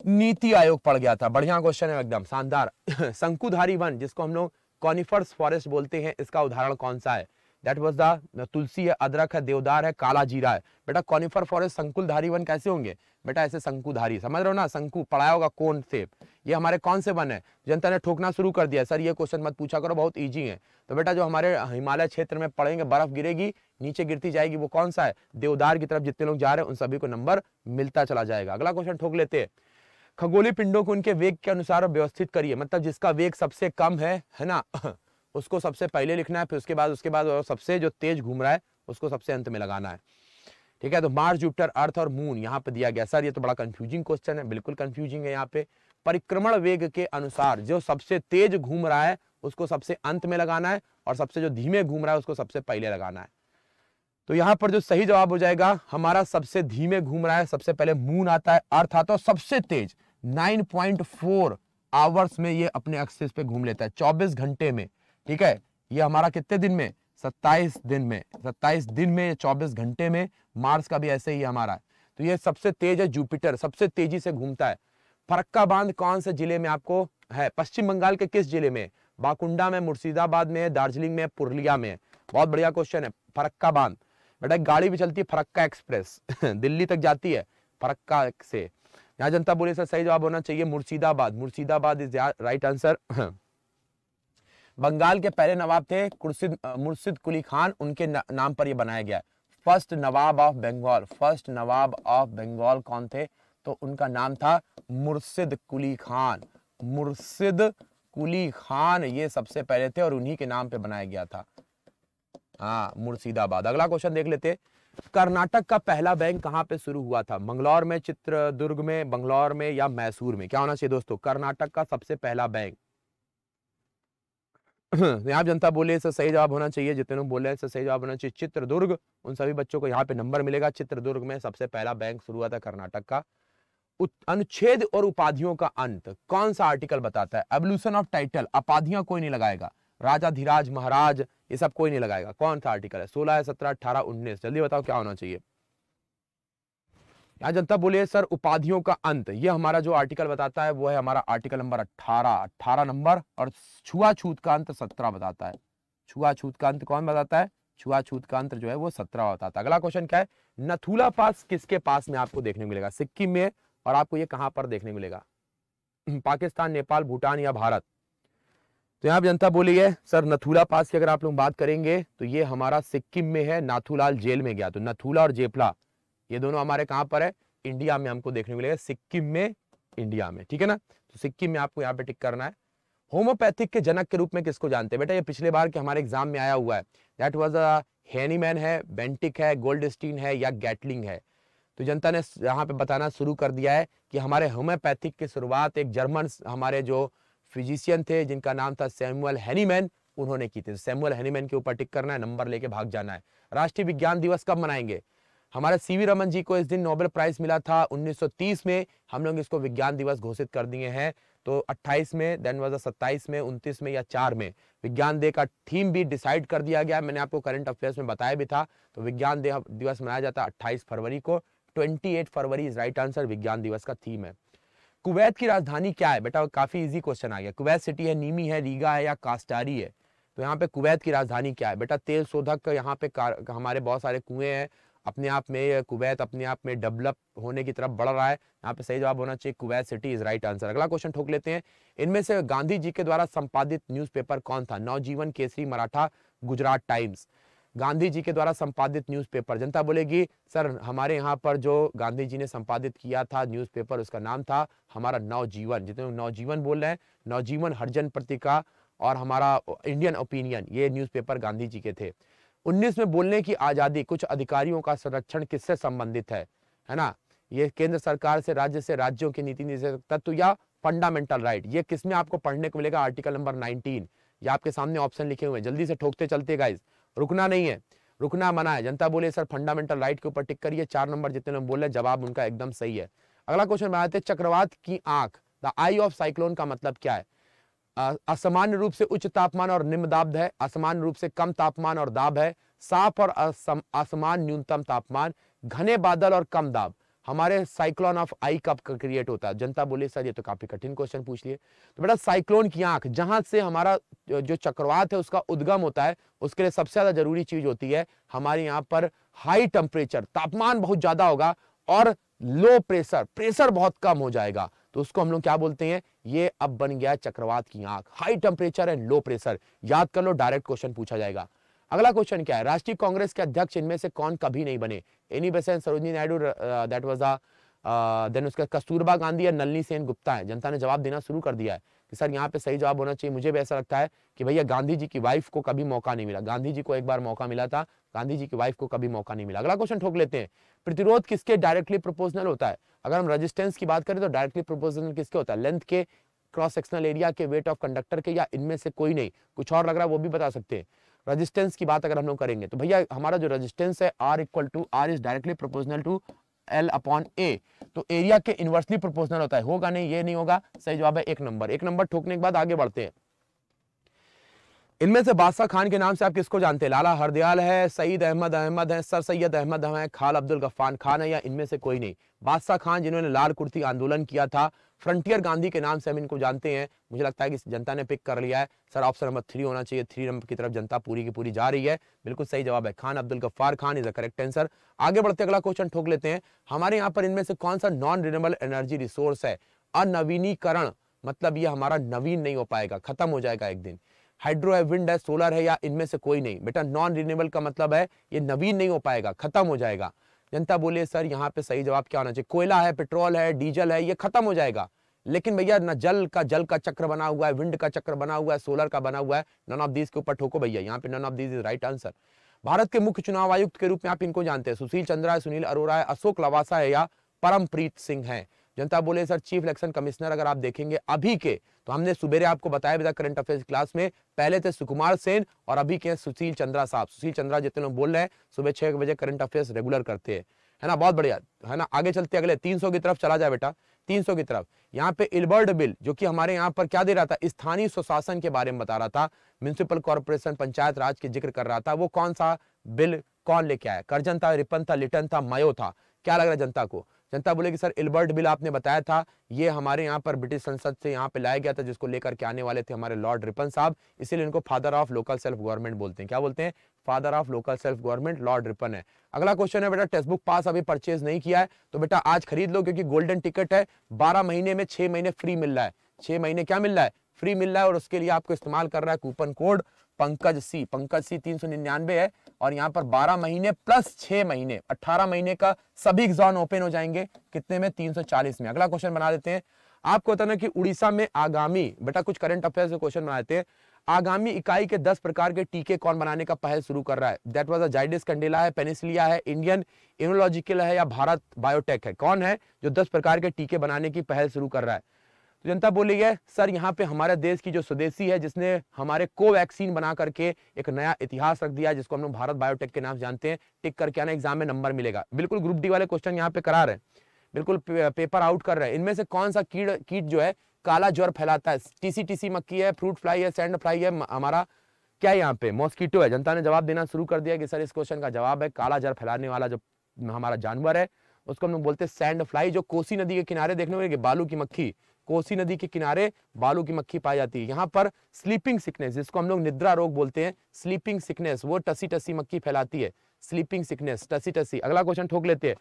S1: नीति आयोग पड़ गया था बढ़िया क्वेश्चन है एकदम शानदार शंकुधारी वन जिसको हम लोग कॉनिफर्स फॉरेस्ट बोलते हैं इसका उदाहरण कौन सा है दैट वॉज द तुलसी है अदरक है देवदार है काला जीरा है बेटा कॉनिफर फॉरेस्ट संकुलधारी वन कैसे होंगे बेटा ऐसे शंकुधारी समझ रहे हो ना शंकु पढ़ाया होगा कौन सेब ये हमारे कौन से वन है जनता ने ठोकना शुरू कर दिया सर ये क्वेश्चन मत पूछा करो बहुत ईजी है तो बेटा जो हमारे हिमालय क्षेत्र में पड़ेंगे बर्फ गिरेगी नीचे गिरती जाएगी वो कौन सा है देवदार की तरफ जितने लोग जा रहे हैं उन सभी को नंबर मिलता चला जाएगा अगला क्वेश्चन ठोक लेते हैं खगोली पिंडों को उनके वेग के अनुसार व्यवस्थित करिए मतलब जिसका वेग सबसे कम है है ना उसको सबसे पहले लिखना है फिर उसके बाद उसके बाद सबसे जो तेज घूम रहा है उसको सबसे अंत में लगाना है ठीक है तो मार्स जुपिटर अर्थ और मून यहाँ पे दिया गया सर ये तो बड़ा कंफ्यूजिंग क्वेश्चन है बिल्कुल कंफ्यूजिंग है यहाँ पे परिक्रमण वेग के अनुसार जो सबसे तेज घूम रहा है उसको सबसे अंत में लगाना है और सबसे जो धीमे घूम रहा है उसको सबसे पहले लगाना है तो यहाँ पर जो सही जवाब हो जाएगा हमारा सबसे धीमे घूम रहा है सबसे पहले मून आता है अर्थ आता है सबसे तेज 9.4 आवर्स में ये अपने एक्सिस पे घूम लेता है 24 घंटे में ठीक है ये हमारा कितने दिन में 27 दिन में 27 दिन में 24 घंटे में मार्स का भी ऐसे ही हमारा है तो ये सबसे तेज है जुपिटर सबसे तेजी से घूमता है फरक्का बांध कौन से जिले में आपको है पश्चिम बंगाल के किस जिले में बाकुंडा में मुर्शिदाबाद में दार्जिलिंग में पुरलिया में बहुत बढ़िया क्वेश्चन है फरक्का बांध बेटा एक गाड़ी भी चलती है फरक्का एक्सप्रेस दिल्ली तक जाती है फरक्का से यहाँ जनता बोले सर सही जवाब होना चाहिए Murshidabad Murshidabad is right answer Bengal के पहले नवाब थे कुर्सिद मुर्शिद कुली खान उनके नाम पर यह बनाया गया first Nawab of Bengal first Nawab of Bengal कौन थे तो उनका नाम था मुर्शिद कुली खान मुर्शिद कुली खान ये सबसे पहले थे और उन्हीं के नाम पे बनाया गया था हाँ मुर्शिदाबाद अगला क्वेश्चन देख लेते कर्नाटक का पहला बैंक कहाँ पे शुरू हुआ था मंगलौर में चित्रदुर्ग में बंगलौर में या मैसूर में क्या होना चाहिए दोस्तों कर्नाटक का सबसे पहला बैंक यहाँ जनता बोले इसका सही जवाब होना चाहिए जितने लोग बोले इसका सही जवाब होना चाहिए चित्रदुर्ग उन सभी बच्चों को यहाँ पे नंबर मिलेगा चित्रदुर्ग में सबसे पहला बैंक शुरू हुआ था कर्नाटक का अनुच्छेद और उपाधियों का अंत कौन सा आर्टिकल बताता है एवल्यूशन ऑफ टाइटल उपाधियां कोई नहीं लगाएगा राजा धीराज महाराज ये सब कोई नहीं लगाएगा कौन सा आर्टिकल है सोलह सत्रह अठारह उन्नीस जल्दी बताओ क्या होना चाहिए यहाँ जनता बोले सर उपाधियों का अंत ये हमारा जो आर्टिकल बताता है वो है हमारा आर्टिकल नंबर अट्ठारह अट्ठारह नंबर और छुआछूत का अंत सत्रह बताता है छुआछूत का अंत कौन बताता है छुआछूत का अंत जो है वो सत्रह बताता है अगला क्वेश्चन क्या है नथुला पास किसके पास में आपको देखने को मिलेगा सिक्किम में और आपको ये कहाँ पर देखने को मिलेगा हम्म, पाकिस्तान नेपाल भूटान या भारत तो यहाँ जनता बोली है सर नथुला पास की अगर आप लोग बात करेंगे तो ये हमारा सिक्किम में है नाथूलाल जेल में गया तो नथुला और जेपला ये दोनों हमारे कहां पर है इंडिया में हमको देखने को मिलेगा सिक्किम में इंडिया में ठीक है ना तो सिक्किम में आपको यहाँ पे टिक करना है होम्योपैथिक के जनक के रूप में किसको जानते हैं बेटा ये पिछले बार के हमारे एग्जाम में आया हुआ है दैट वॉज अनीमैन है बेंटिक है गोल्ड स्टीन है या गैटलिंग है तो जनता ने यहाँ पे बताना शुरू कर दिया है कि हमारे होम्योपैथिक की शुरुआत एक जर्मन हमारे जो फिजिशियन थे जिनका नाम था सैमुअल हैनीमैन उन्होंने की थी तो सैमुअल हैनीमैन के ऊपर टिक करना है नंबर लेके भाग जाना है राष्ट्रीय विज्ञान दिवस कब मनाएंगे हमारे सीवी रमन जी को इस दिन नोबेल प्राइज मिला था 1930 में हम लोग इसको विज्ञान दिवस घोषित कर दिए हैं तो 28 में देन वॉज सत्ताईस में 29 में या चार में विज्ञान डे का थीम भी डिसाइड कर दिया गया मैंने आपको करंट अफेयर्स में बताया भी था तो विज्ञान दिवस मनाया जाता है अट्ठाईस फरवरी को twenty February is right answer विज्ञान दिवस का थीम है कुवैत की राजधानी क्या है बेटा काफी इजी क्वेश्चन आ गया कुवैत सिटी है नीमी है रीगा है या कास्टारी है तो यहाँ पे कुवैत की राजधानी क्या है बेटा तेल शोधक यहाँ पे हमारे बहुत सारे कुएं हैं अपने आप में कुवैत अपने आप में डेवलप होने की तरफ बढ़ रहा है यहाँ पे सही जवाब होना चाहिए Kuwait City is right answer अगला क्वेश्चन ठोक लेते हैं इनमें से गांधी जी के द्वारा संपादित न्यूज़पेपर कौन था नवजीवन केसरी मराठा गुजरात टाइम्स गांधी जी के द्वारा संपादित न्यूज़पेपर जनता बोलेगी सर हमारे यहाँ पर जो गांधी जी ने संपादित किया था न्यूज़पेपर उसका नाम था हमारा नवजीवन जितने नवजीवन बोल रहे हैं नवजीवन हरजन पत्रिका और हमारा इंडियन ओपिनियन ये न्यूज़पेपर गांधी जी के थे 19 में बोलने की आज़ादी कुछ अधिकारियों का संरक्षण किससे संबंधित है है ना ये केंद्र सरकार से राज्य से राज्यों की नीति निर्देशक तत्व या फंडामेंटल राइट ये किसमें आपको पढ़ने को मिलेगा आर्टिकल नंबर 19 ये आपके सामने ऑप्शन लिखे हुए हैं जल्दी से ठोकते चलते गाइज रुकना नहीं है रुकना मना है जनता बोले सर फंडामेंटल राइट के ऊपर टिक करिए चार नंबर जितने लोग बोल रहे जवाब उनका एकदम सही है अगला क्वेश्चन बनाते चक्रवात की आंख द आई ऑफ साइक्लोन का मतलब क्या है असामान्य रूप से उच्च तापमान और निम्न दाब है असामान्य रूप से कम तापमान और दाब है साफ और असमान न्यूनतम तापमान घने बादल और कम दाब हमारे साइक्लोन ऑफ आई कब क्रिएट होता है जनता बोले सर ये तो काफी कठिन क्वेश्चन पूछ लिए तो बेटा साइक्लोन की आंख जहां से हमारा जो चक्रवात है उसका उद्गम होता है उसके लिए सबसे ज्यादा जरूरी चीज होती है हमारे यहाँ पर हाई टेम्परेचर तापमान बहुत ज्यादा होगा और लो प्रेशर प्रेशर बहुत कम हो जाएगा तो उसको हम लोग क्या बोलते हैं ये अब बन गया चक्रवात की आंख high temperature and low pressure याद कर लो डायरेक्ट क्वेश्चन पूछा जाएगा अगला क्वेश्चन क्या है राष्ट्रीय कांग्रेस के अध्यक्ष इनमें से कौन कभी नहीं बने Annie Besant Sarojini Naidu that was then उसका कस्तूरबा गांधी या नलनी सेन गुप्ता है जनता ने जवाब देना शुरू कर दिया है कि सर यहाँ पे सही जवाब होना चाहिए मुझे भी ऐसा लगता है कि भैया गांधी जी की वाइफ को कभी मौका नहीं मिला गांधी जी को एक बार मौका मिला था गांधी जी की वाइफ को कभी मौका नहीं मिला अगला क्वेश्चन ठोक लेते हैं प्रतिरोध किसके डायरेक्टली प्रोपोर्शनल होता है अगर हम रेजिस्टेंस की बात करें तो डायरेक्टली प्रोपोर्शनल किसके होता है लेंथ के क्रॉस सेक्शनल एरिया के वेट ऑफ कंडक्टर के या इनमें से कोई नहीं कुछ और लग रहा है वो भी बता सकते हैं रेजिस्टेंस की बात अगर हम लोग करेंगे तो भैया हमारा जो रेजिस्टेंस है R equal to R is directly proportional to L upon A तो एरिया के इन्वर्सली प्रोपोर्शनल होता है होगा नहीं ये नहीं होगा सही जवाब है एक नंबर एक नंबर ठोकने के बाद आगे बढ़ते हैं इनमें से बादशाह खान के नाम से आप किसको जानते हैं लाला हरदयाल है सईद अहमद अहमद है सर सैयद अहमद है खाल अब्दुल गफान खान है या इनमें से कोई नहीं बादशाह खान जिन्होंने लाल कुर्ती आंदोलन किया था फ्रंटियर गांधी के नाम से हम इनको जानते हैं मुझे लगता है कि जनता ने पिक कर लिया है सर ऑप्शन नंबर थ्री होना चाहिए थ्री नंबर की तरफ जनता पूरी की पूरी जा रही है बिल्कुल सही जवाब है Khan Abdul Ghaffar Khan is a correct answer आगे बढ़ते अगला क्वेश्चन ठोक लेते हैं हमारे यहाँ पर इनमें से कौन सा नॉन रिनेबल एनर्जी रिसोर्स है अनवीनीकरण मतलब ये हमारा नवीन नहीं हो पाएगा खत्म हो जाएगा एक दिन हाइड्रो है विंड है सोलर है या इनमें से कोई नहीं बेटा नॉन रिन्यूएबल का मतलब है ये नवीन नहीं हो पाएगा खत्म हो जाएगा जनता बोलिए सर यहाँ पे सही जवाब क्या होना चाहिए कोयला है पेट्रोल है डीजल है ये खत्म हो जाएगा लेकिन भैया ना जल का जल का चक्र बना हुआ है विंड का चक्र बना हुआ है सोलर का बना हुआ है नन ऑफ दीज के ऊपर ठोको भैया यहाँ पे none of these is right answer Bharat के मुख्य चुनाव आयुक्त के रूप में आप इनको जानते हैं सुशील चंद्रा है सुनील अरोरा है अशोक लवासा है या परमप्रीत सिंह है जनता बोले सर चीफ इलेक्शन कमिश्नर अगर आप देखेंगे अभी के तो हमने सुबेरे आपको बताया भी था करंट अफेयर्स क्लास में पहले थे सुकुमार सेन और अभी के सुशील चंद्रा साहब सुशील चंद्रा जितने लोग बोल रहे हैं सुबह छह बजे करंट अफेयर्स रेगुलर करते हैं है ना बहुत बढ़िया है ना आगे चलते अगले तीन की तरफ चला जाए बेटा 300 की तरफ यहाँ पे इलबर्ड बिल जो कि हमारे यहाँ पर क्या दे रहा था स्थानीय स्वशासन के बारे में बता रहा था म्यूनसिपल कॉरपोरेशन पंचायत राज के जिक्र कर रहा था वो कौन सा बिल कौन लेके आया करजन था रिपन था लिटन था मयो था क्या लग रहा है जनता को जनता कि सर इलबर्ट बिल आपने बताया था ये हमारे यहाँ पर ब्रिटिश संसद से यहाँ पे लाया गया था जिसको लेकर के आने वाले थे हमारे लॉर्ड रिपन साहब इसीलिए इनको father of local self government बोलते हैं क्या बोलते हैं father of local self government lord Ripon है अगला क्वेश्चन है बेटा टेक्स्ट बुक पास अभी परचेज नहीं किया है तो बेटा आज खरीद लो क्योंकि गोल्डन टिकट है बारह महीने में छह महीने फ्री मिल रहा है छह महीने क्या मिल रहा है फ्री मिल रहा है और उसके लिए आपको इस्तेमाल कर रहा है coupon code Pankaj C Pankaj C तीन सौ निन्यानवे है और यहां पर 12 महीने प्लस 6 महीने 18 महीने का सभी एग्जाम ओपन हो जाएंगे कितने में 340 में अगला क्वेश्चन बना देते हैं आपको बताना कि उड़ीसा में आगामी बेटा कुछ करंट अफेयर के क्वेश्चन देते हैं आगामी इकाई के 10 प्रकार के टीके कौन बनाने का पहल शुरू कर रहा है दैट वॉज जाइडिस कंडेला है पेनिसिलिया है इंडियन इम्यूनोलॉजिकल है या भारत बायोटेक है कौन है जो दस प्रकार के टीके बनाने की पहल शुरू कर रहा है तो जनता बोली है सर यहाँ पे हमारे देश की जो स्वदेशी है जिसने हमारे कोवैक्सीन बना करके एक नया इतिहास रख दिया जिसको हम लोग भारत बायोटेक के नाम जानते हैं टिक करके आना एग्जाम में नंबर मिलेगा बिल्कुल ग्रुप डी वाले क्वेश्चन यहाँ पे करा रहे हैं बिल्कुल पेपर आउट कर रहे हैं इनमें से कौन सा कीड़ कीट जो है काला ज्वर फैलाता है टीसी टीसी मक्खी है फ्रूट फ्लाई है सैंड फ्लाई है हमारा क्या यहाँ पे मॉस्किटो है जनता ने जवाब देना शुरू कर दिया कि सर इस क्वेश्चन का जवाब है काला जर फैलाने वाला जो हमारा जानवर है उसको हम लोग बोलते हैं सैंड फ्लाई जो कोसी नदी के किनारे देखने को बालू की मक्खी कोसी नदी के किनारे बालू की मक्खी पाई जाती है यहाँ पर स्लीपिंग सिकनेस जिसको हम लोग निद्रा रोग बोलते हैं स्लीपिंग सिकनेस वो टसी टसी मक्खी फैलाती है स्लीपिंग सिकनेस टसी टसी अगला क्वेश्चन ठोक लेते हैं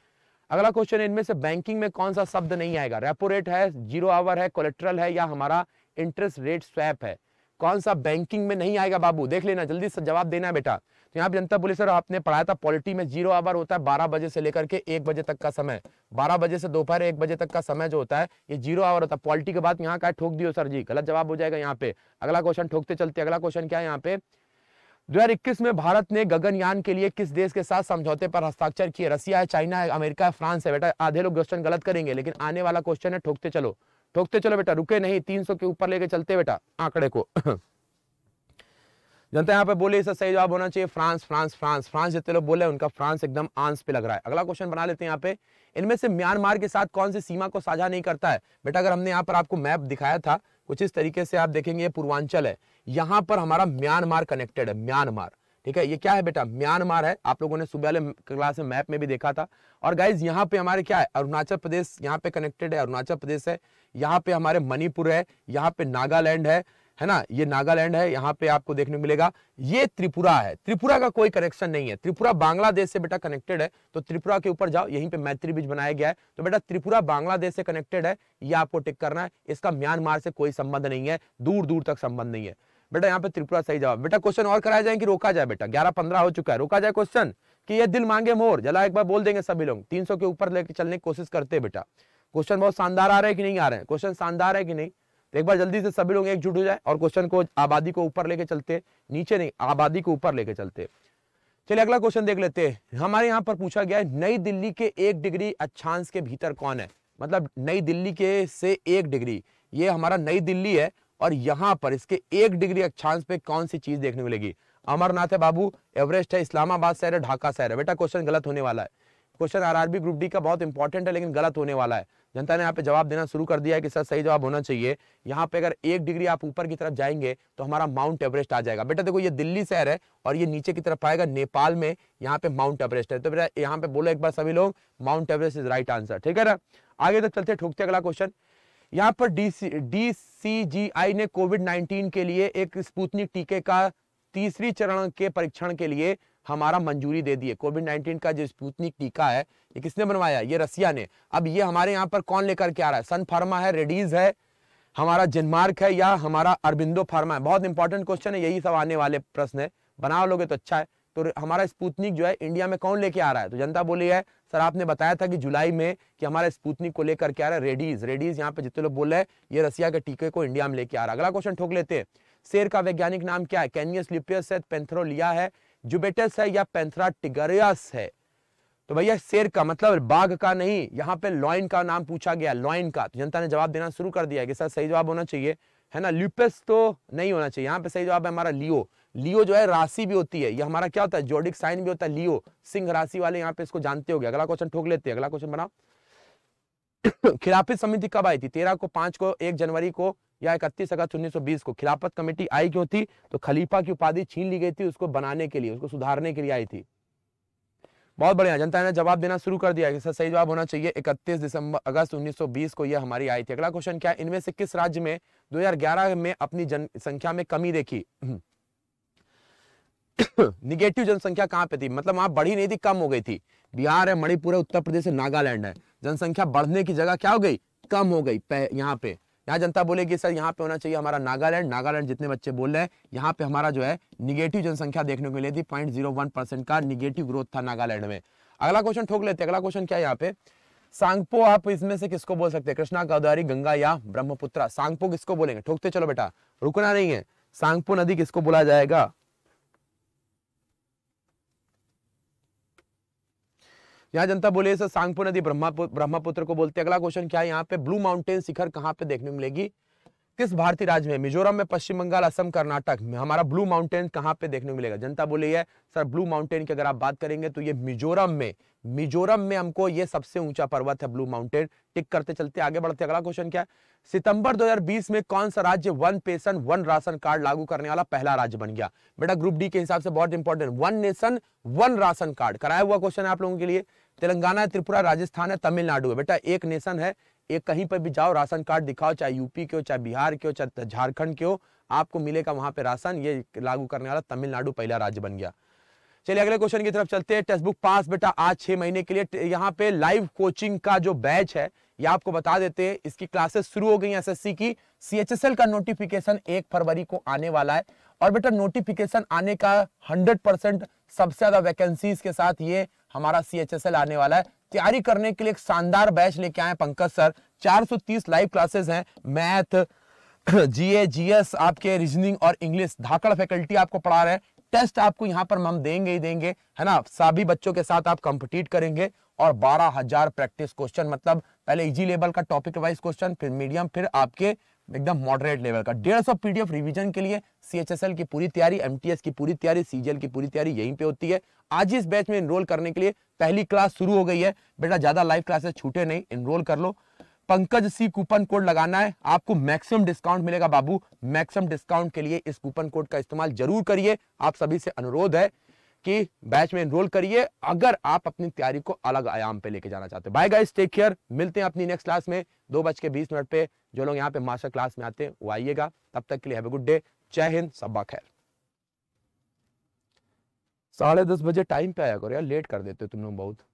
S1: अगला क्वेश्चन इनमें से बैंकिंग में कौन सा शब्द नहीं आएगा रेपो रेट है जीरो आवर है कोलेट्रल है या हमारा इंटरेस्ट रेट स्वैप है कौन सा बैंकिंग में नहीं आएगा बाबू देख लेना जल्दी से जवाब देना है बेटा तो यहाँ जनता पुलिस और आपने पढ़ाया था पॉलिटी में जीरो आवर होता है बारह बजे से लेकर के एक बजे तक का समय बारह बजे से दोपहर एक बजे तक का समय जो होता है ये जीरो आवर होता है पॉलिटी के बाद यहाँ का ठोक दियो सर जी गलत जवाब हो जाएगा यहाँ पे अगला क्वेश्चन ठोकते चलते अगला क्वेश्चन क्या है यहाँ पे 2021 में भारत ने गगनयान के लिए किस देश के साथ समझौते पर हस्ताक्षर किए रसिया है चाइना है अमेरिका है फ्रांस है बेटा आधे लोग क्वेश्चन गलत करेंगे लेकिन आने वाला क्वेश्चन है ठोकते चलो ठोकते चलो बेटा रुके नहीं तीन सौ के ऊपर लेके चलते बेटा आंकड़े को जनता यहाँ पे बोले इसका सही जवाब होना चाहिए फ्रांस फ्रांस फ्रांस फ्रांस जितने लोग बोले उनका फ्रांस एकदम आंस पे लग रहा है अगला क्वेश्चन बना लेते हैं यहाँ पे इनमें से म्यांमार के साथ कौन सी सीमा को साझा नहीं करता है बेटा अगर हमने यहाँ पर आपको मैप दिखाया था कुछ इस तरीके से आप देखेंगे पूर्वांचल है यहाँ पर हमारा म्यांमार कनेक्टेड है म्यांमार ठीक है ये क्या है बेटा म्यांमार है आप लोगों ने सुबह वाले क्लास में मैप में भी देखा था और गाइज यहाँ पे हमारे क्या है अरुणाचल प्रदेश यहाँ पे कनेक्टेड है अरुणाचल प्रदेश है यहाँ पे हमारे मणिपुर है यहाँ पे नागालैंड है है ना ये नागालैंड है यहाँ पे आपको देखने मिलेगा ये त्रिपुरा है त्रिपुरा का कोई कनेक्शन नहीं है त्रिपुरा बांग्लादेश से बेटा कनेक्टेड है तो त्रिपुरा के ऊपर जाओ यहीं पे मैत्री बीज बनाया गया है तो बेटा त्रिपुरा बांग्लादेश से कनेक्टेड है ये आपको टिक करना है इसका म्यांमार से कोई संबंध नहीं है दूर दूर तक संबंध नहीं है बेटा यहाँ पे त्रिपुरा सही जवाब बेटा क्वेश्चन और कराया जाए कि रोका जाए बेटा ग्यारह पंद्रह हो चुका है रोका जाए क्वेश्चन कि ये दिल मांगे मोर जला एक बार बोल देंगे सभी लोग तीन के ऊपर लेके चलने की कोशिश करते हैं बेटा क्वेश्चन बहुत शानदार आ रहे हैं कि नहीं आ रहे हैं क्वेश्चन शानदार है कि नहीं तो एक बार जल्दी से सभी लोग एकजुट हो जाए और क्वेश्चन को आबादी को ऊपर लेके चलते नीचे नहीं आबादी को ऊपर लेके चलते चलिए अगला क्वेश्चन देख लेते हैं हमारे यहाँ पर पूछा गया है नई दिल्ली के एक डिग्री अच्छांश के भीतर कौन है मतलब नई दिल्ली के से एक डिग्री ये हमारा नई दिल्ली है और यहाँ पर इसके एक डिग्री अक्षांश पे कौन सी चीज देखने मिलेगी अमरनाथ है बाबू एवरेस्ट है इस्लामाबाद शहर है ढाका शहर है बेटा क्वेश्चन गलत होने वाला है क्वेश्चन आरआरबी ग्रुप डी का बहुत इंपॉर्टेंट है लेकिन गलत होने वाला है जनता ने यहाँ पे जवाब देना शुरू कर दिया है कि सर सही जवाब होना चाहिए यहाँ पे अगर एक डिग्री आप ऊपर की तरफ जाएंगे तो हमारा माउंट एवरेस्ट आ जाएगा बेटा देखो ये दिल्ली शहर है और ये नीचे की तरफ आएगा नेपाल में यहाँ पे माउंट एवरेस्ट है तो बेटा यहाँ पे बोलो एक बार सभी लोग Mount Everest is right answer ठीक है ना आगे तो चलते ठोकते अगला क्वेश्चन यहाँ पर डी सी ने कोविड 19 के लिए एक स्पूतनिक टीके का तीसरी चरण के परीक्षण के लिए हमारा मंजूरी दे दी है कोविड 19 का जो स्पूतनिक टीका है ये किसने बनवाया ये रसिया ने अब ये हमारे यहाँ पर कौन लेकर के आ रहा है सन फार्मा है रेडीज है हमारा जनमार्क है या हमारा अरबिंदो फार्मा है बहुत इंपॉर्टेंट क्वेश्चन है यही सब आने वाले प्रश्न है बना लोगे तो अच्छा है तो हमारा स्पूतनिक जो है इंडिया में कौन लेके आ रहा है तो जनता बोली है सर आपने बताया था कि जुलाई में कि हमारा स्पूतनिक को लेकर क्या रहा है रेडीज रेडीज यहाँ पे जितने लोग बोल रहे हैं ये रसिया के टीके को इंडिया में लेके आ रहा है अगला क्वेश्चन ठोक लेते हैं शेर का वैज्ञानिक नाम क्या है कैनियस लिपियस है पेंथरोलिया है जुबेटस है या पेंथरा टिगरियस है तो भैया शेर का मतलब बाघ का नहीं यहाँ पे लॉइन का नाम पूछा गया लॉइन का तो जनता ने जवाब देना शुरू कर दिया कि सर सही जवाब होना चाहिए है ना ल्यूपस तो नहीं होना चाहिए यहाँ पे सही जवाब है हमारा लियो लियो जो है राशि भी होती है ये हमारा क्या होता है जोडिक साइन भी होता है लियो सिंह राशि वाले यहाँ पे इसको जानते हो अगला क्वेश्चन ठोक लेते हैं अगला क्वेश्चन बनाओ खिलाफत समिति कब आई थी तेरह को पांच को एक जनवरी को या इकतीस अगस्त उन्नीस सौ बीस को खिलाफत कमेटी आई क्यों थी तो खलीफा की उपाधि छीन ली गई थी उसको बनाने के लिए उसको सुधारने के लिए आई थी बहुत बढ़िया जनता ने जवाब देना शुरू कर दिया कि सर सही जवाब होना चाहिए 31 दिसंबर अगस्त 1920 को यह हमारी आई थी अगला क्वेश्चन क्या इनमें से किस राज्य में 2011 में अपनी जनसंख्या में कमी देखी निगेटिव जनसंख्या कहां पे थी मतलब वहां बढ़ी नहीं थी कम हो गई थी बिहार है मणिपुर है उत्तर प्रदेश है नागालैंड है जनसंख्या बढ़ने की जगह क्या हो गई कम हो गई यहाँ पे यहाँ जनता बोलेगी सर यहाँ पे होना चाहिए हमारा नागालैंड नागालैंड जितने बच्चे बोल रहे हैं यहाँ पे हमारा जो है निगेटिव जनसंख्या देखने को मिली थी पॉइंट जीरो वन परसेंट का निगेटिव ग्रोथ था नागालैंड में अगला क्वेश्चन ठोक लेते अगला क्वेश्चन क्या है यहाँ पे सांगपो आप इसमें से किसको बोल सकते हैं कृष्णा गौदारी गंगा या ब्रह्मपुत्र सांगपो किसको बोलेंगे ठोकते चलो बेटा रुकना नहीं है सांगपो नदी किसको बोला जाएगा यहाँ जनता बोले सर सांगपो नदी ब्रह्मपुत्र को बोलते अगला क्वेश्चन क्या है यहाँ पे ब्लू माउंटेन शिखर कहाँ पे देखने मिलेगी किस भारतीय राज्य में मिजोरम में पश्चिम बंगाल असम कर्नाटक में हमारा ब्लू माउंटेन कहाँ पे देखने को मिलेगा जनता बोली है सर ब्लू माउंटेन की अगर आप बात करेंगे तो ये मिजोरम में मिजोरम में हमको ये सबसे ऊंचा पर्वत है ब्लू माउंटेन टिक करते चलते आगे बढ़ते अगला क्वेश्चन क्या है सितंबर 2020 में कौन सा राज्य one nation one ration card लागू करने वाला पहला राज्य बन गया बेटा ग्रुप डी के हिसाब से बहुत important one nation one ration card कराया हुआ क्वेश्चन है आप लोगों के लिए तेलंगाना है त्रिपुरा राजस्थान है तमिलनाडु है बेटा एक नेशन है एक कहीं पर भी जाओ राशन कार्ड दिखाओ चाहे यूपी के हो चाहे बिहार के हो चाहे झारखंड के हो आपको मिलेगा वहां पे राशन ये लागू करने वाला तमिलनाडु पहला राज्य बन गया चलिए अगले क्वेश्चन की तरफ चलते हैं टेक्स्ट बुक पास बेटा आज छह महीने के लिए यहाँ पे लाइव कोचिंग का जो बैच है ये आपको बता देते हैं इसकी क्लासेस शुरू हो गई एस की सीएचएसएल का नोटिफिकेशन एक फरवरी को आने वाला है और बेटा नोटिफिकेशन आने का 100 परसेंट सबसे ज्यादा वैकेंसीज के साथ ये हमारा सी आने वाला है तैयारी करने के लिए एक शानदार बैच लेके आए पंकज सर 430 लाइव क्लासेस हैं मैथ जीए जीएस आपके रीजनिंग और इंग्लिश धाकड़ फैकल्टी आपको पढ़ा रहे हैं टेस्ट आपको यहाँ पर हम देंगे ही देंगे है ना सभी बच्चों के साथ आप कंपटीट करेंगे और बारह हजार प्रैक्टिस क्वेश्चन मतलब पहले इजी लेवल का टॉपिक वाइज क्वेश्चन फिर मीडियम फिर आपके एकदम मॉडरेट लेवल का डेढ़ सौ पीडीएफ रिविजन के लिए सीएचएसएल की पूरी तैयारी एमटीएस की पूरी तैयारी सीजीएल की पूरी तैयारी यहीं पे होती है आज इस बैच में इनरोल करने के लिए पहली क्लास शुरू हो गई है बेटा ज्यादा लाइव क्लासेस छूटे नहीं इनरोल कर लो पंकज सी कूपन कोड लगाना है आपको मैक्सिमम डिस्काउंट मिलेगा बाबू मैक्सिमम डिस्काउंट के लिए इस कूपन कोड का इस्तेमाल जरूर करिए आप सभी से अनुरोध है कि बैच में एनरोल करिए अगर आप अपनी तैयारी को अलग आयाम पे लेके जाना चाहते हैं बाय गाइस टेक केयर मिलते हैं अपनी नेक्स्ट क्लास में दो बज के बीस मिनट पे जो लोग यहाँ पे मास्टर क्लास में आते हैं वो आइएगा तब तक के लिए हैव गुड डे जय हिंद सब्बा खैर साढ़े दस बजे टाइम पे आया करो यार लेट कर देते हो तुम लोग बहुत